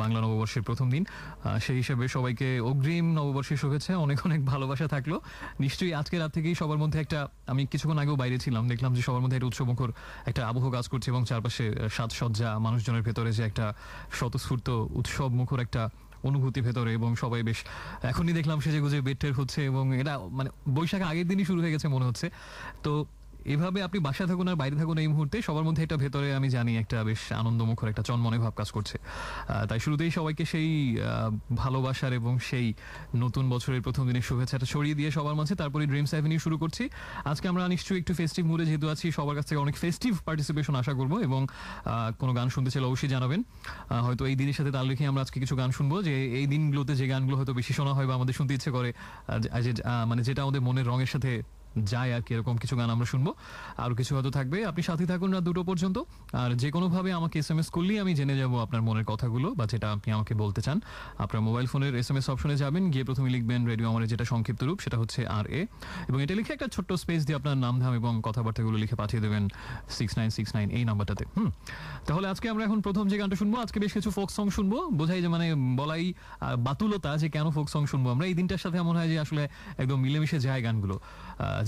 বাংলা নববর্ষের প্রথম দিন সেই হিসাবে সবাইকে অগ্রিম নববর্ষের শুভেচ্ছা অনেক অনেক ভালোবাসা থাকলো নিশ্চয়ই আজকে রাত থেকেই সবার মধ্যে একটা আমি কিছুক্ষণ আগেও বাইরে ছিলাম দেখলাম যে সবার মধ্যে একটা উৎসবমুখর একটা আবহ কাজ করছে এবং চারপাশে সাজসজ্জা মানুষজনের ভেতরে যে একটা স্বতঃস্ফূর্ত উৎসবমুখর একটা অনুভূতি ভেতরে এবং সবাই বেশ এখনই দেখলাম সেজে গুজে বেটের হচ্ছে এবং এটা মানে বৈশাখ আগের দিনই শুরু হয়ে গেছে মনে হচ্ছে তো এভাবে আপনি বাসা থাকুন আর বাইরে থাকুন এই মুহূর্তে সবার মধ্যে এটা ভেতরে আমি জানি একটা বেশ আনন্দমুখর একটা চন্মনে ভাব কাজ করছে তাই শুরুতেই সবাইকে সেই ভালোবাসার এবং সেই নতুন বছরের প্রথম দিনের শুভেচ্ছাটা ছড়িয়ে দিয়ে সবার মাঝে তারপরে ড্রিমস অ্যাভিনিউ শুরু করছি আজকে আমরা নিশ্চয়ই একটু ফেস্টিভ মুডে যেহেতু আছি সবার কাছ থেকে অনেক ফেস্টিভ পার্টিসিপেশন আশা করবো এবং কোনো গান শুনতে চাইলে অবশ্যই জানাবেন হয়তো এই দিনের সাথে তাল রেখে আমরা আজকে কিছু গান শুনবো যে এই দিনগুলোতে যে গানগুলো হয়তো বেশি শোনা হয় বা আমাদের শুনতে ইচ্ছে করে মানে যেটা আমাদের মনের রঙের সাথে যায় আর কি এরকম কিছু গান আমরা শুনবো আর কিছু হয়তো থাকবে আপনি সাথে থাকুন না দুটো পর্যন্ত আর যে কোনোভাবে আমাকে এস এম এস করলেই আমি জেনে যাব আপনার মনের কথাগুলো বা যেটা আপনি আমাকে বলতে চান আপনার মোবাইল ফোনের এস এম এস অপশনে যাবেন গিয়ে প্রথমে লিখবেন রেডিও আমার যেটা সংক্ষিপ্ত রূপ সেটা হচ্ছে আর এ এবং এটা লিখে একটা ছোট্ট স্পেস দিয়ে আপনার নাম ধাম এবং কথাবার্তাগুলো লিখে পাঠিয়ে দেবেন সিক্স নাইন সিক্স নাইন এই নাম্বারটাতে হুম তাহলে আজকে আমরা এখন প্রথম যে গানটা শুনবো আজকে বেশ কিছু ফোক সং শুনবো বোঝাই যে মানে বলাই বাতুলতা যে কেন ফোক সং শুনবো আমরা এই দিনটার সাথে মনে হয় যে আসলে একদম মিলেমিশে যায় গানগুলো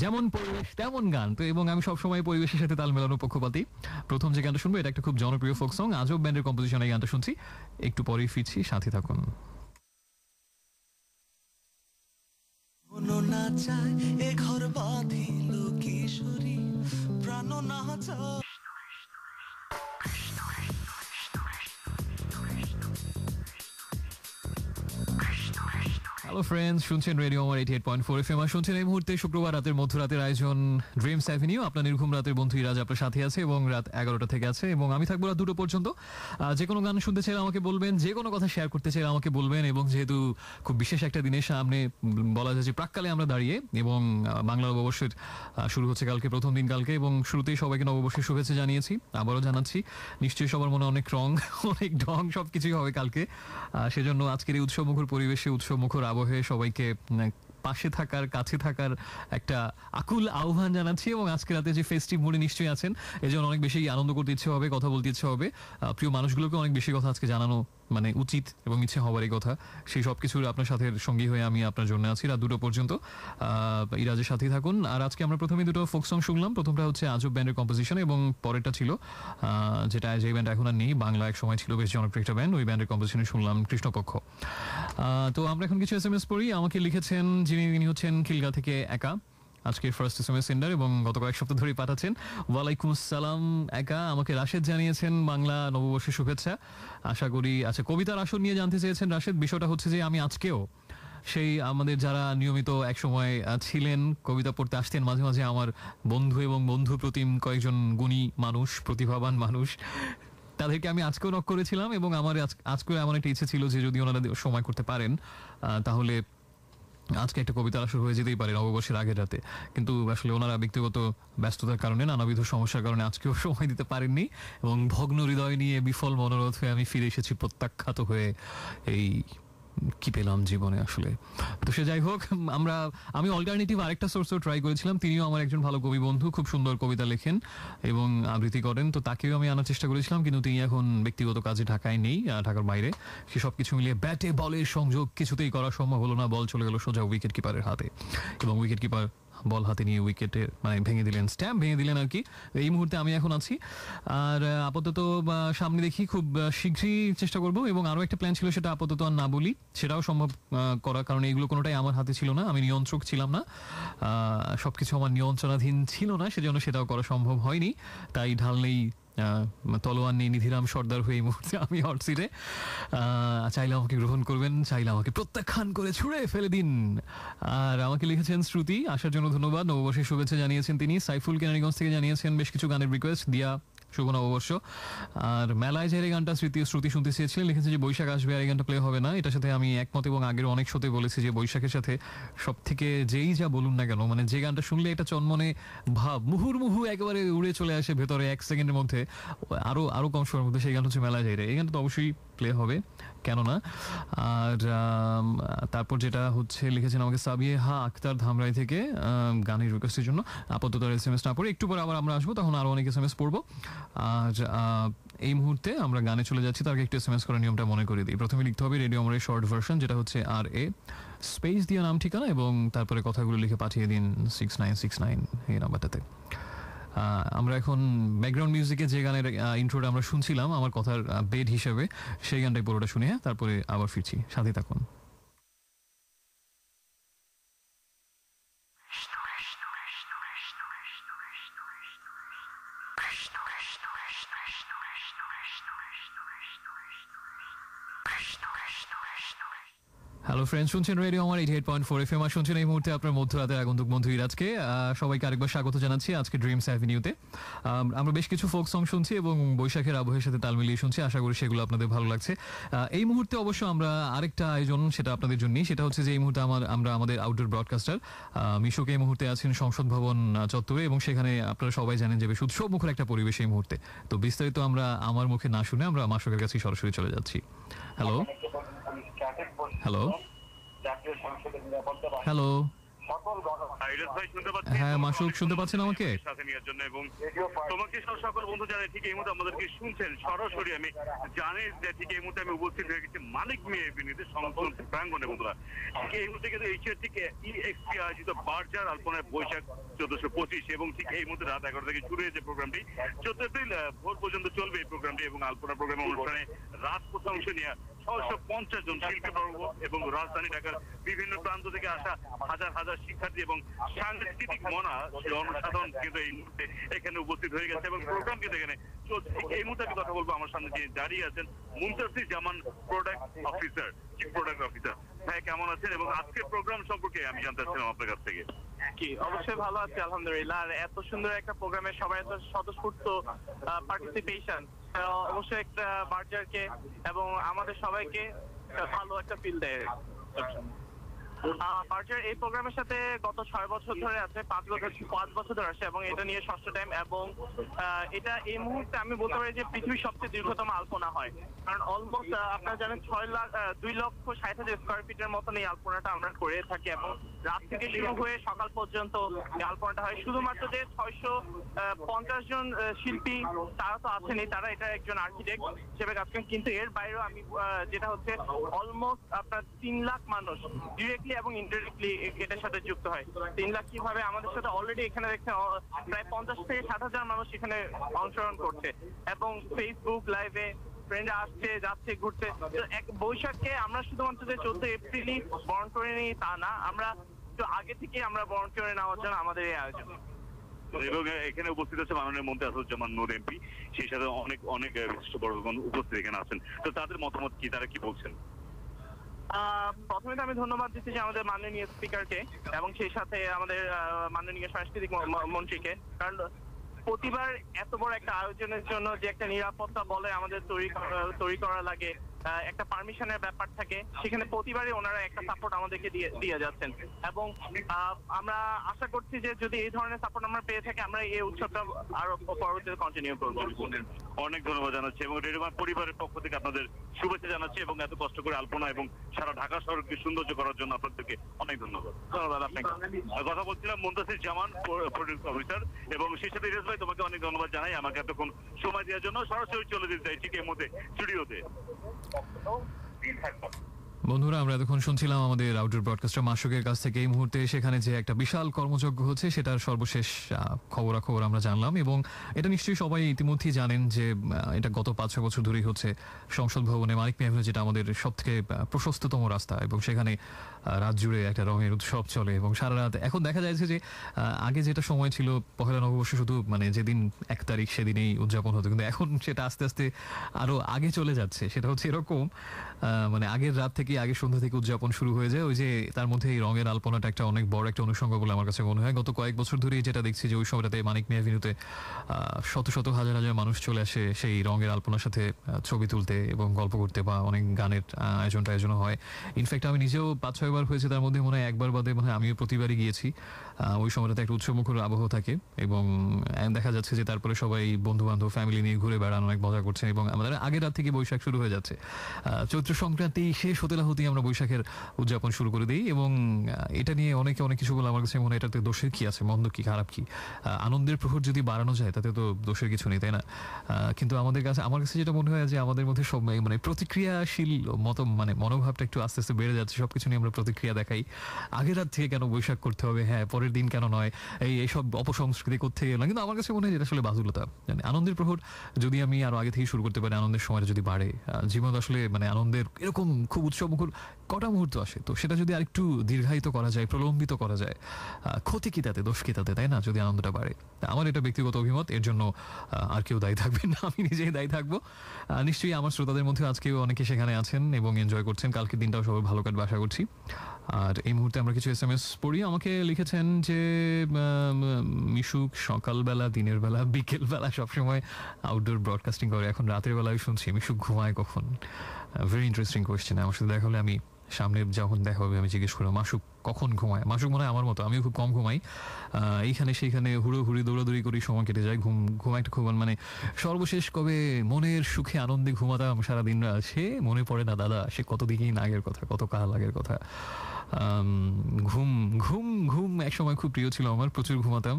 যেমন পরিবেশ তেমন গান তো এবং আমি সবসময় পরিবেশের সাথে তাল মেলানোর পক্ষপাতি প্রথম যে গানটা শুনবো এটা একটা খুব জনপ্রিয় ফোক সং আজব ব্যান্ডের কম্পোজিশন এই গানটা শুনছি একটু পরেই ফিরছি সাথে থাকুন না চায় এ ঘর বাঁধিল কিশোরী প্রাণ না চায় হ্যালো ফ্রেন্ডস শুনছেন রেডিও আমার eight eight point four F M আর শুনছেন এই মুহূর্তে শুক্রবার রাতের মধ্যরাতের আয়োজন ড্রিমস অ্যাভিনিউ আপনার নির্ঘুম রাতের বন্ধু ইরাজ আপনার সাথে আছে এবং রাত এগারোটা থেকে আছে এবং আমি থাকবো রাত দুটো পর্যন্ত যে কোনো গান শুনতে চাইলে আমাকে বলবেন যে কোনো কথা শেয়ার করতে চাইলে আমাকে বলবেন এবং যেহেতু খুব বিশেষ একটা দিনের সামনে বলা যায় যে প্রাককালে আমরা দাঁড়িয়ে এবং বাংলা নববর্ষের শুরু হচ্ছে কালকে প্রথম দিন কালকে এবং শুরুতেই সবাইকে নববর্ষের শুভেচ্ছা জানিয়েছি আবারও জানাচ্ছি নিশ্চয়ই সবার মনে অনেক রং অনেক ঢং সব কিছুই হবে কালকে সেজন্য আজকের এই উৎসবমুখর পরিবেশে উৎসবমুখর আবহাওয়া হয়ে সবাইকে পাশে থাকার কাছে থাকার একটা আকুল আহ্বান জানাচ্ছি এবং আজকে রাতে যে ফেস্টিভ মোড়ে নিশ্চয়ই আছেন এই অনেক বেশি আনন্দ করতে ইচ্ছে হবে কথা বলতে ইচ্ছে হবে প্রিয় মানুষগুলোকে অনেক বেশি কথা আজকে জানানো মানে উচিত এবং ইচ্ছে হওয়ারই কথা সেই সব কিছুর আপনার সাথে সঙ্গী হয়ে আমি আপনার জন্য আছি রাত দুটো পর্যন্ত ইরাজের সাথেই থাকুন আর আজকে আমরা প্রথমে দুটো ফোক সং শুনলাম প্রথমটা হচ্ছে আজব ব্যান্ডের কম্পোজিশন এবং পরেরটা ছিল যেটা যে ব্যান্ড এখন আর নেই বাংলা এক সময় ছিল বেশ জনপ্রিয় একটা ব্যান্ড ওই ব্যান্ডের কম্পোজিশনে শুনলাম কৃষ্ণপক্ষ তো আমরা এখন কিছু এস এম এস পড়ি আমাকে লিখেছেন যিনি তিনি হচ্ছেন খিলগা থেকে একা আজকে ফার্স্ট এস সেন্ডার এবং গত কয়েক সপ্তাহ ধরে পাঠাচ্ছেন ওয়ালাইকুম আসসালাম একা আমাকে রাশেদ জানিয়েছেন বাংলা নববর্ষের শুভেচ্ছা আশা করি আচ্ছা কবিতার আসর নিয়ে জানতে চেয়েছেন রাশেদ বিষয়টা হচ্ছে যে আমি আজকেও সেই আমাদের যারা নিয়মিত একসময় ছিলেন কবিতা পড়তে আসতেন মাঝে মাঝে আমার বন্ধু এবং বন্ধু প্রতিম কয়েকজন গুণী মানুষ প্রতিভাবান মানুষ তাদেরকে আমি আজকেও নক করেছিলাম এবং আমার আজকেও এমন একটা ইচ্ছে ছিল যে যদি ওনারা সময় করতে পারেন তাহলে আজকে একটা কবিতা আসর হয়ে যেতেই পারে নববর্ষের আগের রাতে কিন্তু আসলে ওনারা ব্যক্তিগত ব্যস্ততার কারণে নানাবিধ সমস্যার কারণে আজকেও সময় দিতে পারেননি এবং ভগ্ন হৃদয় নিয়ে বিফল মনোরথ হয়ে আমি ফিরে এসেছি প্রত্যাখ্যাত হয়ে এই কি পেলাম জীবনে আসলে তো সে যাই হোক আমরা আমি অল্টারনেটিভ আরেকটা সোর্সও ট্রাই করেছিলাম তিনিও আমার একজন ভালো কবি বন্ধু খুব সুন্দর কবিতা লেখেন এবং আবৃত্তি করেন তো তাকেও আমি আনার চেষ্টা করেছিলাম কিন্তু তিনি এখন ব্যক্তিগত কাজে ঢাকায় নেই ঢাকার বাইরে সে সব কিছু মিলিয়ে ব্যাটে বলের সংযোগ কিছুতেই করা সম্ভব হলো না বল চলে গেল সোজা উইকেট কিপারের হাতে এবং উইকেট কিপার বল হাতে নিয়ে উইকেটে মানে ভেঙে দিলেন স্ট্যাম্প ভেঙে দিলেন আর কি এই মুহূর্তে আমি এখন আছি আর আপাতত সামনে দেখি খুব শীঘ্রই চেষ্টা করব এবং আরও একটা প্ল্যান ছিল সেটা আপাতত আর না বলি সেটাও সম্ভব করার কারণ এইগুলো কোনোটাই আমার হাতে ছিল না আমি নিয়ন্ত্রক ছিলাম না সব কিছু আমার নিয়ন্ত্রণাধীন ছিল না সেজন্য সেটাও করা সম্ভব হয়নি তাই ঢাললেই তলোয়ান নেই নিধিরাম সর্দার হয়ে এই মুহূর্তে আমি সিটে চাইলে আমাকে গ্রহণ করবেন চাইলে আমাকে প্রত্যাখ্যান করে ছুঁড়ে ফেলে দিন আর আমাকে লিখেছেন শ্রুতি আসার জন্য ধন্যবাদ নববর্ষের শুভেচ্ছা জানিয়েছেন তিনি সাইফুল কেনারিগঞ্জ থেকে জানিয়েছেন বেশ কিছু গানের রিকোয়েস্ট দিয়া শুভ নববর্ষ আর মেলায় যে গানটা স্মৃতি শ্রুতি শুনতে চেয়েছিলেন লিখেছে যে বৈশাখ আসবে আর এই গানটা প্লে হবে না এটার সাথে আমি একমত এবং আগের অনেক শোতে বলেছি যে বৈশাখের সাথে সব থেকে যেই যা বলুন না কেন মানে যে গানটা শুনলে এটা চনমনে ভাব মুহুর মুহু একেবারে উড়ে চলে আসে ভেতরে এক সেকেন্ডের মধ্যে আরও আরও কম সময়ের মধ্যে সেই গান হচ্ছে মেলায় যাই রে এই গানটা তো অবশ্যই প্লে হবে কেননা আর তারপর যেটা হচ্ছে লিখেছেন আমাকে সাবিয়ে হা আক্তার ধামরাই থেকে গানের রিকোয়েস্টের জন্য আপাতত এস এম এস না পড়ে একটু পরে আবার আমরা আসবো তখন আরও অনেক এস এম এস পড়বো আর এই মুহূর্তে আমরা গানে চলে যাচ্ছি তার আগে একটু এস এম এস করার নিয়মটা মনে করে দিই প্রথমে লিখতে হবে রেডিও আমার শর্ট ভার্সন যেটা হচ্ছে আর এ স্পেস দিয়ে নাম ঠিকানা এবং তারপরে কথাগুলো লিখে পাঠিয়ে দিন সিক্স নাইন সিক্স নাইন এই নাম্বারটাতে আমরা এখন ব্যাকগ্রাউন্ড মিউজিকে যে গানের ইন্ট্রোটা আমরা শুনছিলাম আমার কথার বেড হিসাবে সেই গানটাই পুরোটা শুনে তারপরে আবার ফিরছি সাথে থাকুন হ্যালো ফ্রেন্ড শুনছেন রেডিও আমার eight eight point four F M আর শুনছেন এই মুহূর্তে আপনার মধ্যরাতে আগন্তুক বন্ধু ইরাজকে সবাইকে আরেকবার স্বাগত জানাচ্ছি আজকে ড্রিমস অ্যাভিনিউতে আমরা বেশ কিছু ফোক সং শুনছি এবং বৈশাখের আবহের সাথে তাল মিলিয়ে শুনছি আশা করি সেগুলো আপনাদের ভালো লাগছে এই মুহূর্তে অবশ্য আমরা আরেকটা আয়োজন সেটা আপনাদের জন্যই সেটা হচ্ছে যে এই মুহূর্তে আমার আমরা আমাদের আউটডোর ব্রডকাস্টার মিশোকে এই মুহূর্তে আছেন সংসদ ভবন চত্বরে এবং সেখানে আপনারা সবাই জানেন যে বেশ উৎসব মুখের একটা পরিবেশ এই মুহূর্তে তো বিস্তারিত আমরা আমার মুখে না শুনে আমরা মাসকের কাছে সরাসরি চলে যাচ্ছি হ্যালো হ্যালো হ্যালো হ্যাঁ মাসুক শুনতে পাচ্ছেন আমাকে তোমাকে সব সকল বন্ধু যারা ঠিক এই মুহূর্তে আমাদেরকে শুনছেন সরাসরি আমি জানি যে ঠিক এই মুহূর্তে আমি উপস্থিত হয়ে গেছি মালিক মেয়ে বিনীতে সংরক্ষণ প্রাঙ্গনে বন্ধুরা ঠিক এই মুহূর্তে কিন্তু এশিয়ার ঠিক ইএক্সপি আয়োজিত বার্জার আলপনায় বৈশাখ চোদ্দশো পঁচিশ এবং ঠিক এই মুহূর্তে রাত এগারো থেকে শুরু হয়েছে প্রোগ্রামটি চোদ্দ এপ্রিল ভোর পর্যন্ত চলবে এই প্রোগ্রামটি এবং আলপনা প্রোগ্রামে অনুষ্ঠানে রাত প্রথম অংশ নেওয়া জন আচ্ছা। শিল্পীবর্গ এবং রাজধানী ঢাকার বিভিন্ন প্রান্ত থেকে আসা হাজার হাজার শিক্ষার্থী এবং সাংস্কৃতিক মনা জনসাধারণ কিন্তু এই মুহূর্তে এখানে উপস্থিত হয়ে গেছে এবং প্রোগ্রাম কিন্তু এখানে চলছে এই মুহূর্তে আমি কথা বলবো আমার সামনে যিনি দাঁড়িয়ে আছেন মুমতাজির জামান product officer chief product officer হ্যাঁ কেমন আছেন এবং আজকের প্রোগ্রাম সম্পর্কে আমি জানতে চাচ্ছিলাম আপনার কাছ থেকে কি অবশ্যই ভালো আছি আলহামদুলিল্লাহ আর এত সুন্দর একটা প্রোগ্রামে সবাই এত স্বতঃস্ফূর্ত পার্টিসিপেশন অবশ্যই একটা বার্জারকে এবং আমাদের সবাইকে ভালো একটা ফিল দেয় আর্চার এই প্রোগ্রামের সাথে গত ছয় বছর ধরে আছে পাঁচ বছর পাঁচ বছর ধরে আছে এবং এটা নিয়ে ষষ্ঠ টাইম এবং এটা এই মুহূর্তে আমি বলতে পারি যে পৃথিবীর সবচেয়ে দীর্ঘতম আলপনা হয় কারণ অলমোস্ট আপনারা জানেন ছয় লাখ দুই লক্ষ ষাট হাজার স্কোয়ার ফিটের মতন এই আলপনাটা আমরা করে থাকি এবং রাত থেকে শুরু হয়ে সকাল পর্যন্ত এই আলপনাটা হয় শুধুমাত্র যে ছয়শো পঞ্চাশ জন শিল্পী তারা তো আছেনি তারা এটা একজন আর্কিটেক্ট হিসেবে কাজ করেন কিন্তু এর বাইরেও আমি যেটা হচ্ছে অলমোস্ট আপনার তিন লাখ মানুষ ডিরেক্টলি এবং ইন্টারেক্টলি এটার সাথে যুক্ত হয় তিন লাখ কি কিভাবে আমাদের সাথে অলরেডি এখানে দেখছেন প্রায় পঞ্চাশ থেকে ষাট হাজার মানুষ এখানে অংশগ্রহণ করছে এবং ফেসবুক লাইভে ফ্রেন্ডরা আসছে যাচ্ছে ঘুরছে এক বৈশাখকে আমরা শুধুমাত্র যে চোদ্দ এপ্রিলই বরণ করে নিই তা না আমরা একটু আগে থেকে আমরা বরণ করে নেওয়ার জন্য আমাদের এই আয়োজন এবং এখানে উপস্থিত আছে মাননীয় মন্ত্রী আসাদুজ্জামান নূর এমপি সেই সাথে অনেক অনেক বিশিষ্ট বড়গণ উপস্থিত এখানে আছেন তো তাদের মতামত কি তারা কি বলছেন প্রথমে আমি ধন্যবাদ দিচ্ছি যে আমাদের মাননীয় স্পিকারকে এবং সেই সাথে আমাদের মাননীয় সাংস্কৃতিক মন্ত্রীকে কারণ প্রতিবার এত বড় একটা আয়োজনের জন্য যে একটা নিরাপত্তা বলে আমাদের তৈরি তৈরি করা লাগে একটা পারমিশনের ব্যাপার থাকে সেখানে প্রতিবারই ওনারা একটা সাপোর্ট আমাদেরকে দিয়ে দিয়ে যাচ্ছেন এবং আমরা আশা করছি যে যদি এই ধরনের সাপোর্ট আমরা পেয়ে থাকি আমরা এই উৎসবটা আরো পরবর্তীতে কন্টিনিউ করবো অনেক ধন্যবাদ জানাচ্ছি এবং রেডিমা পরিবারের পক্ষ থেকে আপনাদের শুভেচ্ছা জানাচ্ছি এবং এত কষ্ট করে আলপনা এবং সারা ঢাকা শহরকে সৌন্দর্য করার জন্য আপনাদেরকে অনেক ধন্যবাদ ধন্যবাদ আপনাকে কথা বলছিলাম মুন্তাসির জামান অফিসার এবং সেই সাথে ইরেজ ভাই তোমাকে অনেক ধন্যবাদ জানাই আমাকে এতক্ষণ সময় দেওয়ার জন্য সরাসরি চলে যেতে চাই ঠিক এর মধ্যে স্টুডিওতে বন্ধুরা আমরা এতক্ষণ শুনছিলাম আমাদের আউটডোর ব্রডকাস্টার মাসুকের কাছ থেকে এই মুহূর্তে সেখানে যে একটা বিশাল কর্মযজ্ঞ হচ্ছে সেটার সর্বশেষ খবরাখবর আমরা জানলাম এবং এটা নিশ্চয়ই সবাই ইতিমধ্যেই জানেন যে এটা গত পাঁচ ছ বছর ধরেই হচ্ছে সংসদ ভবনে মানিক মেহমুদ যেটা আমাদের সবথেকে প্রশস্ততম রাস্তা এবং সেখানে রাত জুড়ে একটা রঙের উৎসব চলে এবং সারা রাত এখন দেখা যাচ্ছে যে আগে যেটা সময় ছিল পহেলা নববর্ষ শুধু মানে যেদিন এক তারিখ সেদিনেই উদযাপন হতো কিন্তু এখন সেটা আস্তে আস্তে আরও আগে চলে যাচ্ছে সেটা হচ্ছে এরকম মানে আগের রাত থেকে আগের সন্ধ্যা থেকে উদযাপন শুরু হয়ে যায় ওই যে তার মধ্যে এই রঙের আলপনাটা একটা অনেক বড় একটা অনুষঙ্গ বলে আমার কাছে মনে হয় গত কয়েক বছর ধরেই যেটা দেখছি যে ওই সময়টাতে মানিক মিয়া ভিনুতে শত শত হাজার হাজার মানুষ চলে আসে সেই রঙের আলপনার সাথে ছবি তুলতে এবং গল্প করতে বা অনেক গানের আয়োজন হয় ইনফ্যাক্ট আমি নিজেও পাঁচ ছয়বার হয়েছে তার মধ্যে মনে হয় একবার বাদে মানে আমিও প্রতিবারই গিয়েছি ওই সময়টাতে একটা উৎসবমুখর আবহ থাকে এবং দেখা যাচ্ছে যে তারপরে সবাই বন্ধু বান্ধব ফ্যামিলি নিয়ে ঘুরে বেড়ানো অনেক মজা করছে এবং আমাদের আগের রাত থেকে বৈশাখ শুরু হয়ে যাচ্ছে চৈত্র সংক্রান্তি শেষ হতে না হতেই আমরা বৈশাখের উদযাপন শুরু করে দিই এবং এটা নিয়ে অনেকে অনেক কিছু বলে আমার কাছে মনে এটাতে দোষের কি আছে মন্দ কি খারাপ কি আনন্দের প্রহর যদি বাড়ানো যায় তাতে তো দোষের কিছু নেই তাই না কিন্তু আমাদের কাছে আমার কাছে যেটা মনে হয় যে আমাদের মধ্যে সব মানে প্রতিক্রিয়াশীল মত মানে মনোভাবটা একটু আস্তে আস্তে বেড়ে যাচ্ছে সব কিছু নিয়ে আমরা প্রতিক্রিয়া দেখাই আগের রাত থেকে কেন বৈশাখ করতে হবে হ্যাঁ পরে পরের দিন কেন নয় এই এইসব অপসংস্কৃতি করতে এলাম কিন্তু আমার কাছে মনে হয় যেটা আসলে বাজুলতা মানে আনন্দের প্রহর যদি আমি আরও আগে থেকে শুরু করতে পারি আনন্দের সময়টা যদি বাড়ে জীবন আসলে মানে আনন্দের এরকম খুব উৎসবমুখর কটা মুহূর্ত আসে তো সেটা যদি আরেকটু দীর্ঘায়িত করা যায় প্রলম্বিত করা যায় ক্ষতি কী তাতে দোষ কী তাতে তাই না যদি আনন্দটা বাড়ে আমার এটা ব্যক্তিগত অভিমত এর জন্য আর কেউ দায়ী থাকবেন না আমি নিজেই দায়ী থাকবো নিশ্চয়ই আমার শ্রোতাদের মধ্যে আজকেও অনেকে সেখানে আছেন এবং এনজয় করছেন কালকের দিনটাও সবাই ভালো কাটবে আশা করছি আর এই মুহূর্তে আমরা কিছু এস এম এস পড়ি আমাকে লিখেছেন যে মিশুক সকালবেলা দিনের বেলা বিকেলবেলা সবসময় আউটডোর ব্রডকাস্টিং করে এখন রাতের বেলায় শুনছি মিশুক ঘুমায় কখন ভেরি ইন্টারেস্টিং কোয়েশ্চেন আমার সাথে দেখা হলে আমি সামনে যখন দেখা হবে আমি জিজ্ঞেস করলাম মাসুক কখন ঘুমায় মাসুক মনে হয় আমার মতো আমিও খুব কম ঘুমাই এইখানে সেইখানে হুড়ো হুড়ি দৌড়াদৌড়ি করি সময় কেটে যায় ঘুম ঘুমায় একটা খুব মানে সর্বশেষ কবে মনের সুখে আনন্দে ঘুমাতাম সারাদিন সে মনে পড়ে না দাদা সে কত দিকেই নাগের কথা কত কাহা লাগের কথা ঘুম ঘুম ঘুম এক সময় খুব প্রিয় ছিল আমার প্রচুর ঘুমাতাম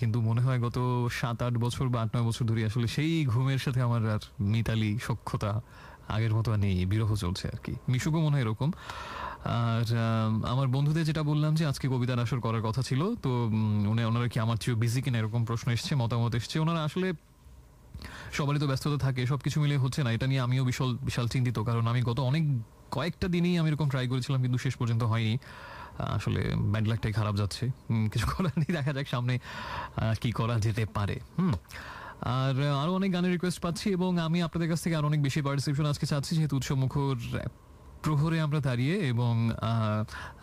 কিন্তু মনে হয় গত সাত আট বছর বা আট নয় বছর ধরে আসলে সেই ঘুমের সাথে আমার আর মিতালি সক্ষতা আগের মতো আর নেই বিরহ চলছে আর কি মিশুকও মনে হয় এরকম আর আমার বন্ধুদের যেটা বললাম যে আজকে কবিতা আসর করার কথা ছিল তো উনি ওনারা কি আমার চেয়েও বিজি কিনা এরকম প্রশ্ন এসছে মতামত এসছে ওনারা আসলে সবারই তো ব্যস্ততা থাকে সব কিছু মিলে হচ্ছে না এটা নিয়ে আমিও বিশাল বিশাল চিন্তিত কারণ আমি গত অনেক কয়েকটা দিনেই আমি এরকম ট্রাই করেছিলাম কিন্তু শেষ পর্যন্ত হয়নি আসলে ব্যাড লাকটাই খারাপ যাচ্ছে কিছু করার নেই দেখা যাক সামনে কি করা যেতে পারে হুম আর আরও অনেক গানের রিকোয়েস্ট পাচ্ছি এবং আমি আপনাদের কাছ থেকে আরও অনেক বেশি পার্টিসিপেশন আজকে চাচ্ছি যেহেতু উৎসমুখর প্রহরে আমরা দাঁড়িয়ে এবং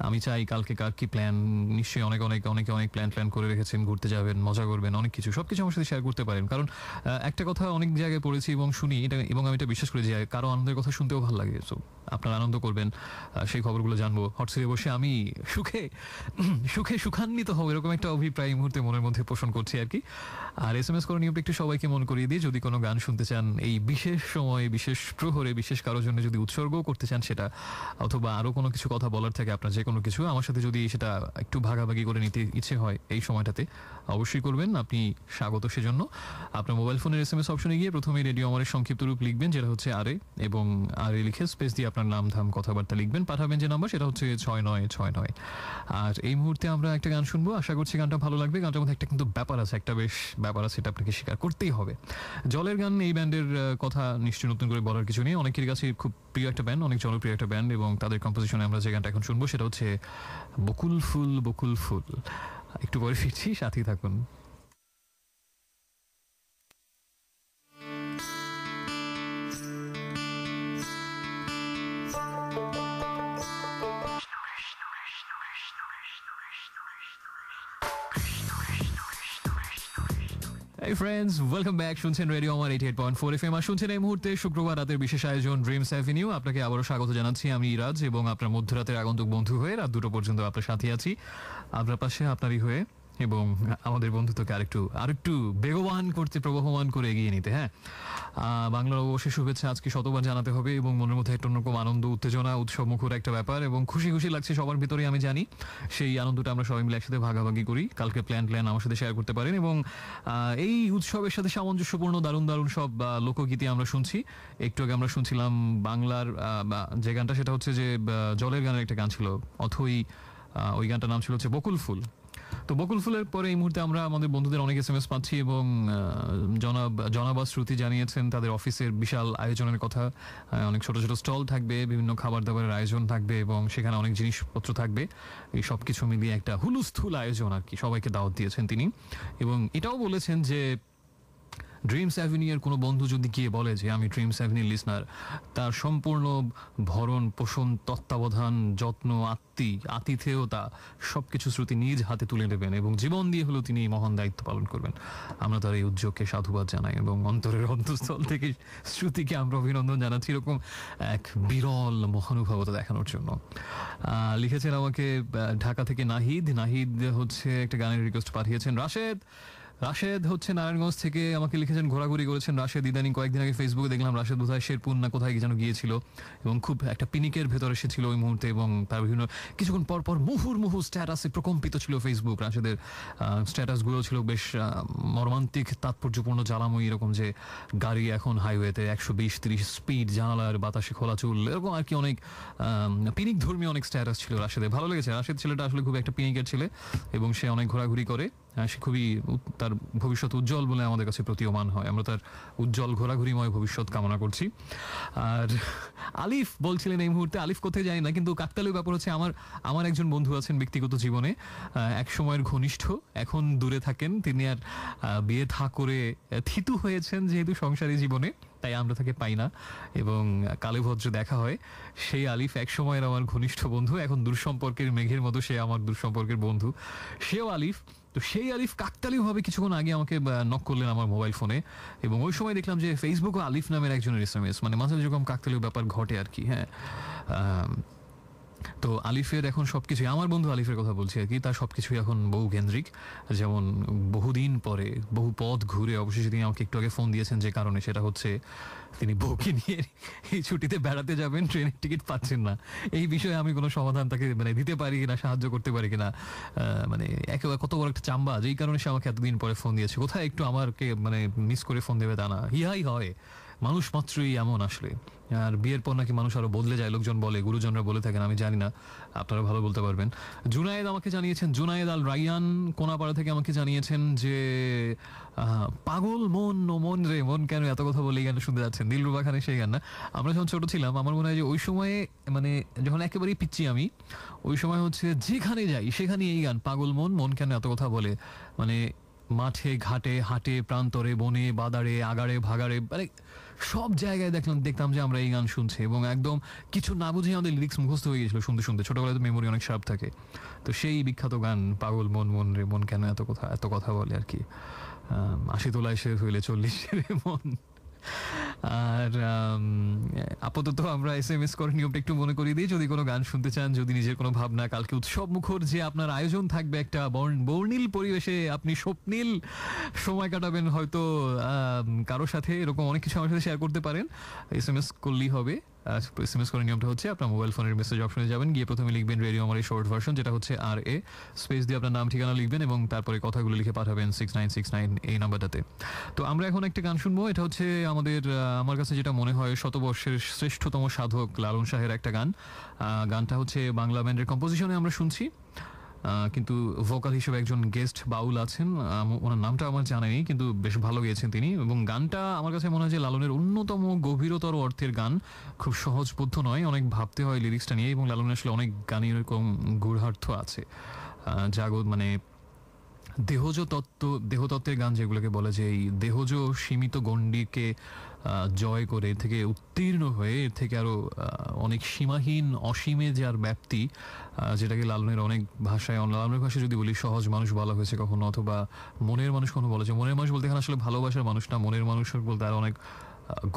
আমি চাই কালকে কার কি প্ল্যান নিশ্চয়ই অনেক অনেক অনেকে অনেক প্ল্যান প্ল্যান করে রেখেছেন ঘুরতে যাবেন মজা করবেন অনেক কিছু সব কিছু আমার সাথে শেয়ার করতে পারেন কারণ একটা কথা অনেক জায়গায় পড়েছি এবং শুনি এটা এবং আমি এটা বিশ্বাস করি যে কারো আনন্দের কথা শুনতেও ভালো লাগে তো আপনারা আনন্দ করবেন সেই খবরগুলো জানবো হোয়াটসঅ্যাপে বসে আমি সুখে সুখে সুখান্বিত হব এরকম একটা অভিপ্রায় এই মুহূর্তে মনের মধ্যে পোষণ করছি আর কি আর এস এম এস করে করণীয় একটু সবাইকে মন করিয়ে দিয়ে যদি কোনো গান শুনতে চান এই বিশেষ সময়ে বিশেষ প্রহরে বিশেষ কারোর জন্য যদি উৎসর্গও করতে চান সেটা অথবা আরও কোনো কিছু কথা বলার থাকে আপনার যে কোনো কিছু আমার সাথে যদি সেটা একটু ভাগাভাগি করে নিতে ইচ্ছে হয় এই সময়টাতে অবশ্যই করবেন আপনি স্বাগত সেজন্য আপনার মোবাইল ফোনের এস এম এস অপশনে গিয়ে প্রথমে রেডিও আমারের সংক্ষিপ্ত রূপ লিখবেন যেটা হচ্ছে আরে এবং আরে লিখে স্পেস দিয়ে আপনার নাম ধাম কথাবার্তা লিখবেন পাঠাবেন যে নাম্বার সেটা হচ্ছে ছয় নয় ছয় নয় আর এই মুহূর্তে আমরা একটা গান শুনবো আশা করছি গানটা ভালো লাগবে গানটার মধ্যে একটা কিন্তু ব্যাপার আছে একটা বেশ ব্যাপার আছে এটা আপনাকে স্বীকার করতেই হবে জলের গান এই ব্যান্ডের কথা নিশ্চয়ই নতুন করে বলার কিছু নেই অনেকের কাছে খুব প্রিয় একটা ব্যান্ড অনেক জনপ্রিয় একটা ব্যান্ড এবং তাদের কম্পোজিশনে আমরা যে গানটা এখন শুনবো সেটা হচ্ছে বকুল ফুল বকুল ফুল একটু পরে ফিরছি সাথেই থাকুন এই ফ্রেন্ডস ওয়েলকাম ব্যাক শুনছেন রেডিও আমার eight eight point four F M আর শুনছেন এই মুহূর্তে শুক্রবার রাতের বিশেষ আয়োজন ড্রিমস অ্যাভিনিউ আপনাকে আবারও স্বাগত জানাচ্ছি আমি ইরাজ এবং আপনার মধ্যরাতের আগন্তুক বন্ধু হয়ে রাত দুটো পর্যন্ত আপনার সাথে আছি আপনার পাশে আপনারই হয়ে এবং আমাদের বন্ধুত্বকে আরেকটু আরেকটু বেগবান করতে প্রবহমান করে এগিয়ে নিতে হ্যাঁ বাংলার অবশ্যই শুভেচ্ছা আজকে শতবার জানাতে হবে এবং মনের মধ্যে একটা অন্যরকম আনন্দ উত্তেজনা উৎসব মুখর একটা ব্যাপার এবং খুশি খুশি লাগছে সবার ভিতরে আমি জানি সেই আনন্দটা আমরা সবাই মিলে একসাথে ভাগাভাগি করি কালকে প্ল্যান প্ল্যান আমার সাথে শেয়ার করতে পারেন এবং এই উৎসবের সাথে সামঞ্জস্যপূর্ণ দারুণ দারুণ সব লোকগীতি আমরা শুনছি একটু আগে আমরা শুনছিলাম বাংলার যে গানটা সেটা হচ্ছে যে জলের গানের একটা গান ছিল অথই ওই গানটার নাম ছিল হচ্ছে বকুল ফুল তো বকুল ফুলের পরে এই মুহূর্তে আমরা আমাদের বন্ধুদের অনেক এস এম এস পাচ্ছি এবং জনাব জনাবা শ্রুতি জানিয়েছেন তাদের অফিসের বিশাল আয়োজনের কথা অনেক ছোট ছোট স্টল থাকবে বিভিন্ন খাবার দাবারের আয়োজন থাকবে এবং সেখানে অনেক জিনিসপত্র থাকবে এই সব কিছু মিলিয়ে একটা হুলুস্থুল আয়োজন আর কি সবাইকে দাওয়াত দিয়েছেন তিনি এবং এটাও বলেছেন যে ড্রিমস অ্যাভিনিউয়ের কোনো বন্ধু যদি গিয়ে বলে যে আমি ড্রিমস অ্যাভিনিউ লিসনার তার সম্পূর্ণ ভরণ পোষণ তত্ত্বাবধান যত্ন আত্মি আতিথেয়তা সব কিছু শ্রুতি নিজ হাতে তুলে নেবেন এবং জীবন দিয়ে হলেও তিনি মহান দায়িত্ব পালন করবেন আমরা তার এই উদ্যোগকে সাধুবাদ জানাই এবং অন্তরের অন্তঃস্থল থেকে শ্রুতিকে আমরা অভিনন্দন জানাচ্ছি এরকম এক বিরল মহানুভবতা দেখানোর জন্য লিখেছেন আমাকে ঢাকা থেকে নাহিদ নাহিদ হচ্ছে একটা গানের রিকোয়েস্ট পাঠিয়েছেন রাশেদ রাশেদ হচ্ছে নারায়ণগঞ্জ থেকে আমাকে লিখেছেন ঘোরাঘুরি করেছেন রাশেদ ইদানিং কয়েকদিন আগে ফেসবুকে দেখলাম রাশেদ বোধ হয় শেরপুর না কোথায় যেন গিয়েছিল এবং খুব একটা পিনিকের ভেতরে সে ছিল ওই মুহূর্তে এবং তার বিভিন্ন কিছুক্ষণ পর পর মুহুর মুহু স্ট্যাটাসে প্রকম্পিত ছিল ফেসবুক রাশেদের স্ট্যাটাসগুলো ছিল বেশ মর্মান্তিক তাৎপর্যপূর্ণ জ্বালাময়ী এরকম যে গাড়ি এখন হাইওয়েতে একশো বিশ তিরিশ স্পিড জানালার বাতাসে খোলা চুল এরকম আর কি অনেক পিনিক ধর্মী অনেক স্ট্যাটাস ছিল রাশেদের ভালো লেগেছে রাশেদ ছেলেটা আসলে খুব একটা পিনিকের ছেলে এবং সে অনেক ঘোরাঘুরি করে হ্যাঁ, সে খুবই তার ভবিষ্যৎ উজ্জ্বল বলে আমাদের কাছে প্রতীয়মান হয় আমরা তার উজ্জ্বল ঘোরাঘুরিময় ভবিষ্যৎ কামনা করছি আর আলিফ বলছিলেন এই মুহূর্তে আলিফ কোথায় যায় না কিন্তু কাকতালীয় ব্যাপার হচ্ছে আমার আমার একজন বন্ধু আছেন ব্যক্তিগত জীবনে এক সময়ের ঘনিষ্ঠ এখন দূরে থাকেন তিনি আর বিয়ে থা করে থিতু হয়েছেন যেহেতু সংসারী জীবনে তাই আমরা তাকে পাই না এবং কালেভদ্র দেখা হয় সেই আলিফ এক সময়ের আমার ঘনিষ্ঠ বন্ধু এখন সম্পর্কের মেঘের মতো সে আমার সম্পর্কের বন্ধু সেও আলিফ তো সেই আলিফ ভাবে কিছুক্ষণ আগে আমাকে নক করলেন আমার মোবাইল ফোনে এবং ওই সময় দেখলাম যে ফেসবুক আলিফ নামের একজনের এস মানে মাঝে যেরকম কাকতালীয় ব্যাপার ঘটে আর কি হ্যাঁ তো আলিফের এখন সব কিছুই আমার বন্ধু আলিফের কথা বলছি আর কি তার সব কিছুই এখন বহু কেন্দ্রিক যেমন বহুদিন পরে বহু পথ ঘুরে অবশেষে তিনি আমাকে একটু আগে ফোন দিয়েছেন যে কারণে সেটা হচ্ছে তিনি বউকে নিয়ে এই ছুটিতে বেড়াতে যাবেন ট্রেনের টিকিট পাচ্ছেন না এই বিষয়ে আমি কোনো সমাধান তাকে মানে দিতে পারি কিনা সাহায্য করতে পারি কিনা মানে একেবারে কত বড় একটা চাম্বা যেই কারণে সে আমাকে এতদিন পরে ফোন দিয়েছে কোথায় একটু আমারকে মানে মিস করে ফোন দেবে তা না ইহাই হয় মানুষ মাত্রই এমন আসলে আর বিয়ের পর নাকি মানুষ আরো বদলে যায় লোকজন বলে গুরুজনরা বলে থাকেন আমি জানি না আপনারা ভালো বলতে পারবেন জুনায়েদ আমাকে জানিয়েছেন জুনায়েদ আল রাইয়ান কোনাপাড়া থেকে আমাকে জানিয়েছেন যে পাগল মন ও মন রে মন কেন এত কথা বলে গান শুনতে যাচ্ছেন দিলরুবা খানে সেই গান না আমরা যখন ছোটো ছিলাম আমার মনে হয় যে ওই সময়ে মানে যখন একেবারেই পিচ্ছি আমি ওই সময় হচ্ছে যেখানে যাই সেখানে এই গান পাগল মন মন কেন এত কথা বলে মানে মাঠে ঘাটে হাটে প্রান্তরে বনে বাদারে আগারে ভাগারে মানে সব জায়গায় দেখলাম দেখতাম যে আমরা এই গান শুনছি এবং একদম কিছু না বুঝে আমাদের লিরিক্স মুখস্থ হয়ে গেছিলো শুনতে শুনতে ছোটোবেলায় তো মেমোরি অনেক সাপ থাকে তো সেই বিখ্যাত গান পাগল মন মন রে মন কেন এত কথা এত কথা বলে আর কি আশি তোলায় শেষ হইলে চল্লিশ রে মন আর আপাতত আমরা এস এম এস করে নিয়মটা একটু মনে করিয়ে দিই যদি কোনো গান শুনতে চান যদি নিজের কোনো ভাবনা কালকে উৎসব মুখর যে আপনার আয়োজন থাকবে একটা বর্ণিল পরিবেশে আপনি স্বপ্নীল সময় কাটাবেন হয়তো কারো সাথে এরকম অনেক কিছু আমার সাথে শেয়ার করতে পারেন এস এম এস করলেই হবে এস এম করার নিয়মটা হচ্ছে আপনার মোবাইল ফোনের মেসেজ অপশনে যাবেন গিয়ে প্রথমে লিখবেন রেডিও আমার এই শর্ট ভার্সন যেটা হচ্ছে আর এ স্পেস দিয়ে আপনার নাম ঠিকানা লিখবেন এবং তারপরে কথাগুলো লিখে পাঠাবেন সিক্স নাইন সিক্স নাইন এই নাম্বারটাতে তো আমরা এখন একটা গান শুনবো এটা হচ্ছে আমাদের আমার কাছে যেটা মনে হয় শতবর্ষের শ্রেষ্ঠতম সাধক লালন শাহের একটা গান গানটা হচ্ছে বাংলা ব্যান্ডের কম্পোজিশনে আমরা শুনছি কিন্তু ভোকাল হিসেবে একজন গেস্ট বাউল আছেন ওনার নামটা আমার জানা নেই কিন্তু বেশ ভালো গেয়েছেন তিনি এবং গানটা আমার কাছে মনে হয় যে লালনের অন্যতম গভীরতর অর্থের গান খুব সহজবদ্ধ নয় অনেক ভাবতে হয় লিরিক্সটা নিয়ে এবং লালনের আসলে অনেক গানের এরকম গুড়ার্থ আছে জাগত মানে দেহজ তত্ত্ব দেহতত্ত্বের গান যেগুলোকে বলে যে এই দেহজ সীমিত গণ্ডিকে জয় করে থেকে উত্তীর্ণ হয়ে এর থেকে আরও অনেক সীমাহীন অসীমে যে আর ব্যাপ্তি যেটাকে লালনের অনেক ভাষায় লালনের ভাষায় যদি বলি সহজ মানুষ বলা হয়েছে কখনো অথবা মনের মানুষ কখনো বলা মনের মানুষ বলতে এখানে আসলে ভালোবাসার মানুষ না মনের মানুষ বলতে আর অনেক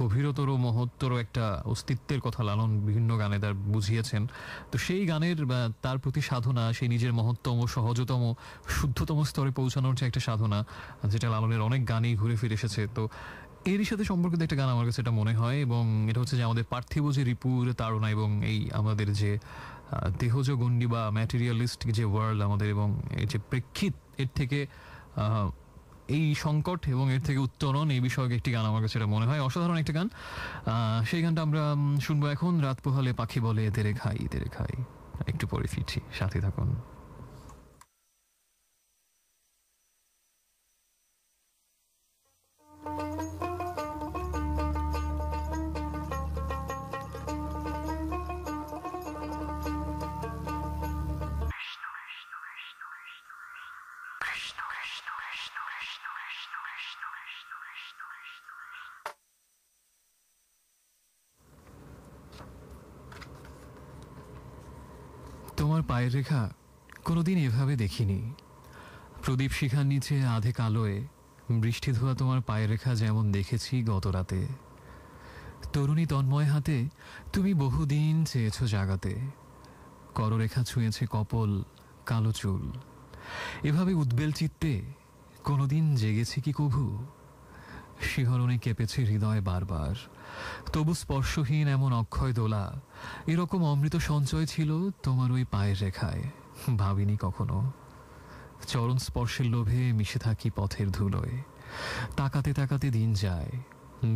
গভীরতর মহত্তর একটা অস্তিত্বের কথা লালন বিভিন্ন গানে তার বুঝিয়েছেন তো সেই গানের তার প্রতি সাধনা সেই নিজের মহত্তম সহজতম শুদ্ধতম স্তরে পৌঁছানোর যে একটা সাধনা যেটা লালনের অনেক গানেই ঘুরে ফিরে এসেছে তো এরই সাথে সম্পর্কিত একটা গান আমার কাছে এটা মনে হয় এবং এটা হচ্ছে যে আমাদের পার্থিব যে রিপুর তাড়না এবং এই আমাদের যে দেহজ গণ্ডি বা ম্যাটেরিয়ালিস্ট যে ওয়ার্ল্ড আমাদের এবং এই যে প্রেক্ষিত এর থেকে এই সংকট এবং এর থেকে উত্তরণ এই বিষয়ক একটি গান আমার কাছে মনে হয় অসাধারণ একটি গান সেই গানটা আমরা শুনবো এখন রাত পোহালে পাখি বলে তেরে খাই তেরে খাই একটু পরে ফিরছি সাথে থাকুন আমার পায়ের রেখা কোনোদিন এভাবে দেখিনি প্রদীপ শিখার নিচে আধে কালোয় বৃষ্টি ধোয়া তোমার পায়ের রেখা যেমন দেখেছি গত রাতে তরুণী তন্ময় হাতে তুমি বহুদিন চেয়েছ জাগাতে কররেখা ছুঁয়েছে কপল কালো চুল এভাবে উদ্বেল চিত্তে কোনোদিন জেগেছি কি কভু শিহরণে কেঁপেছে হৃদয় বারবার তবু স্পর্শহীন এমন অক্ষয় দোলা এরকম অমৃত সঞ্চয় ছিল তোমার ওই পায়ের রেখায় ভাবিনি কখনো চরণ স্পর্শের লোভে মিশে থাকি পথের ধুলোয় তাকাতে তাকাতে দিন যায়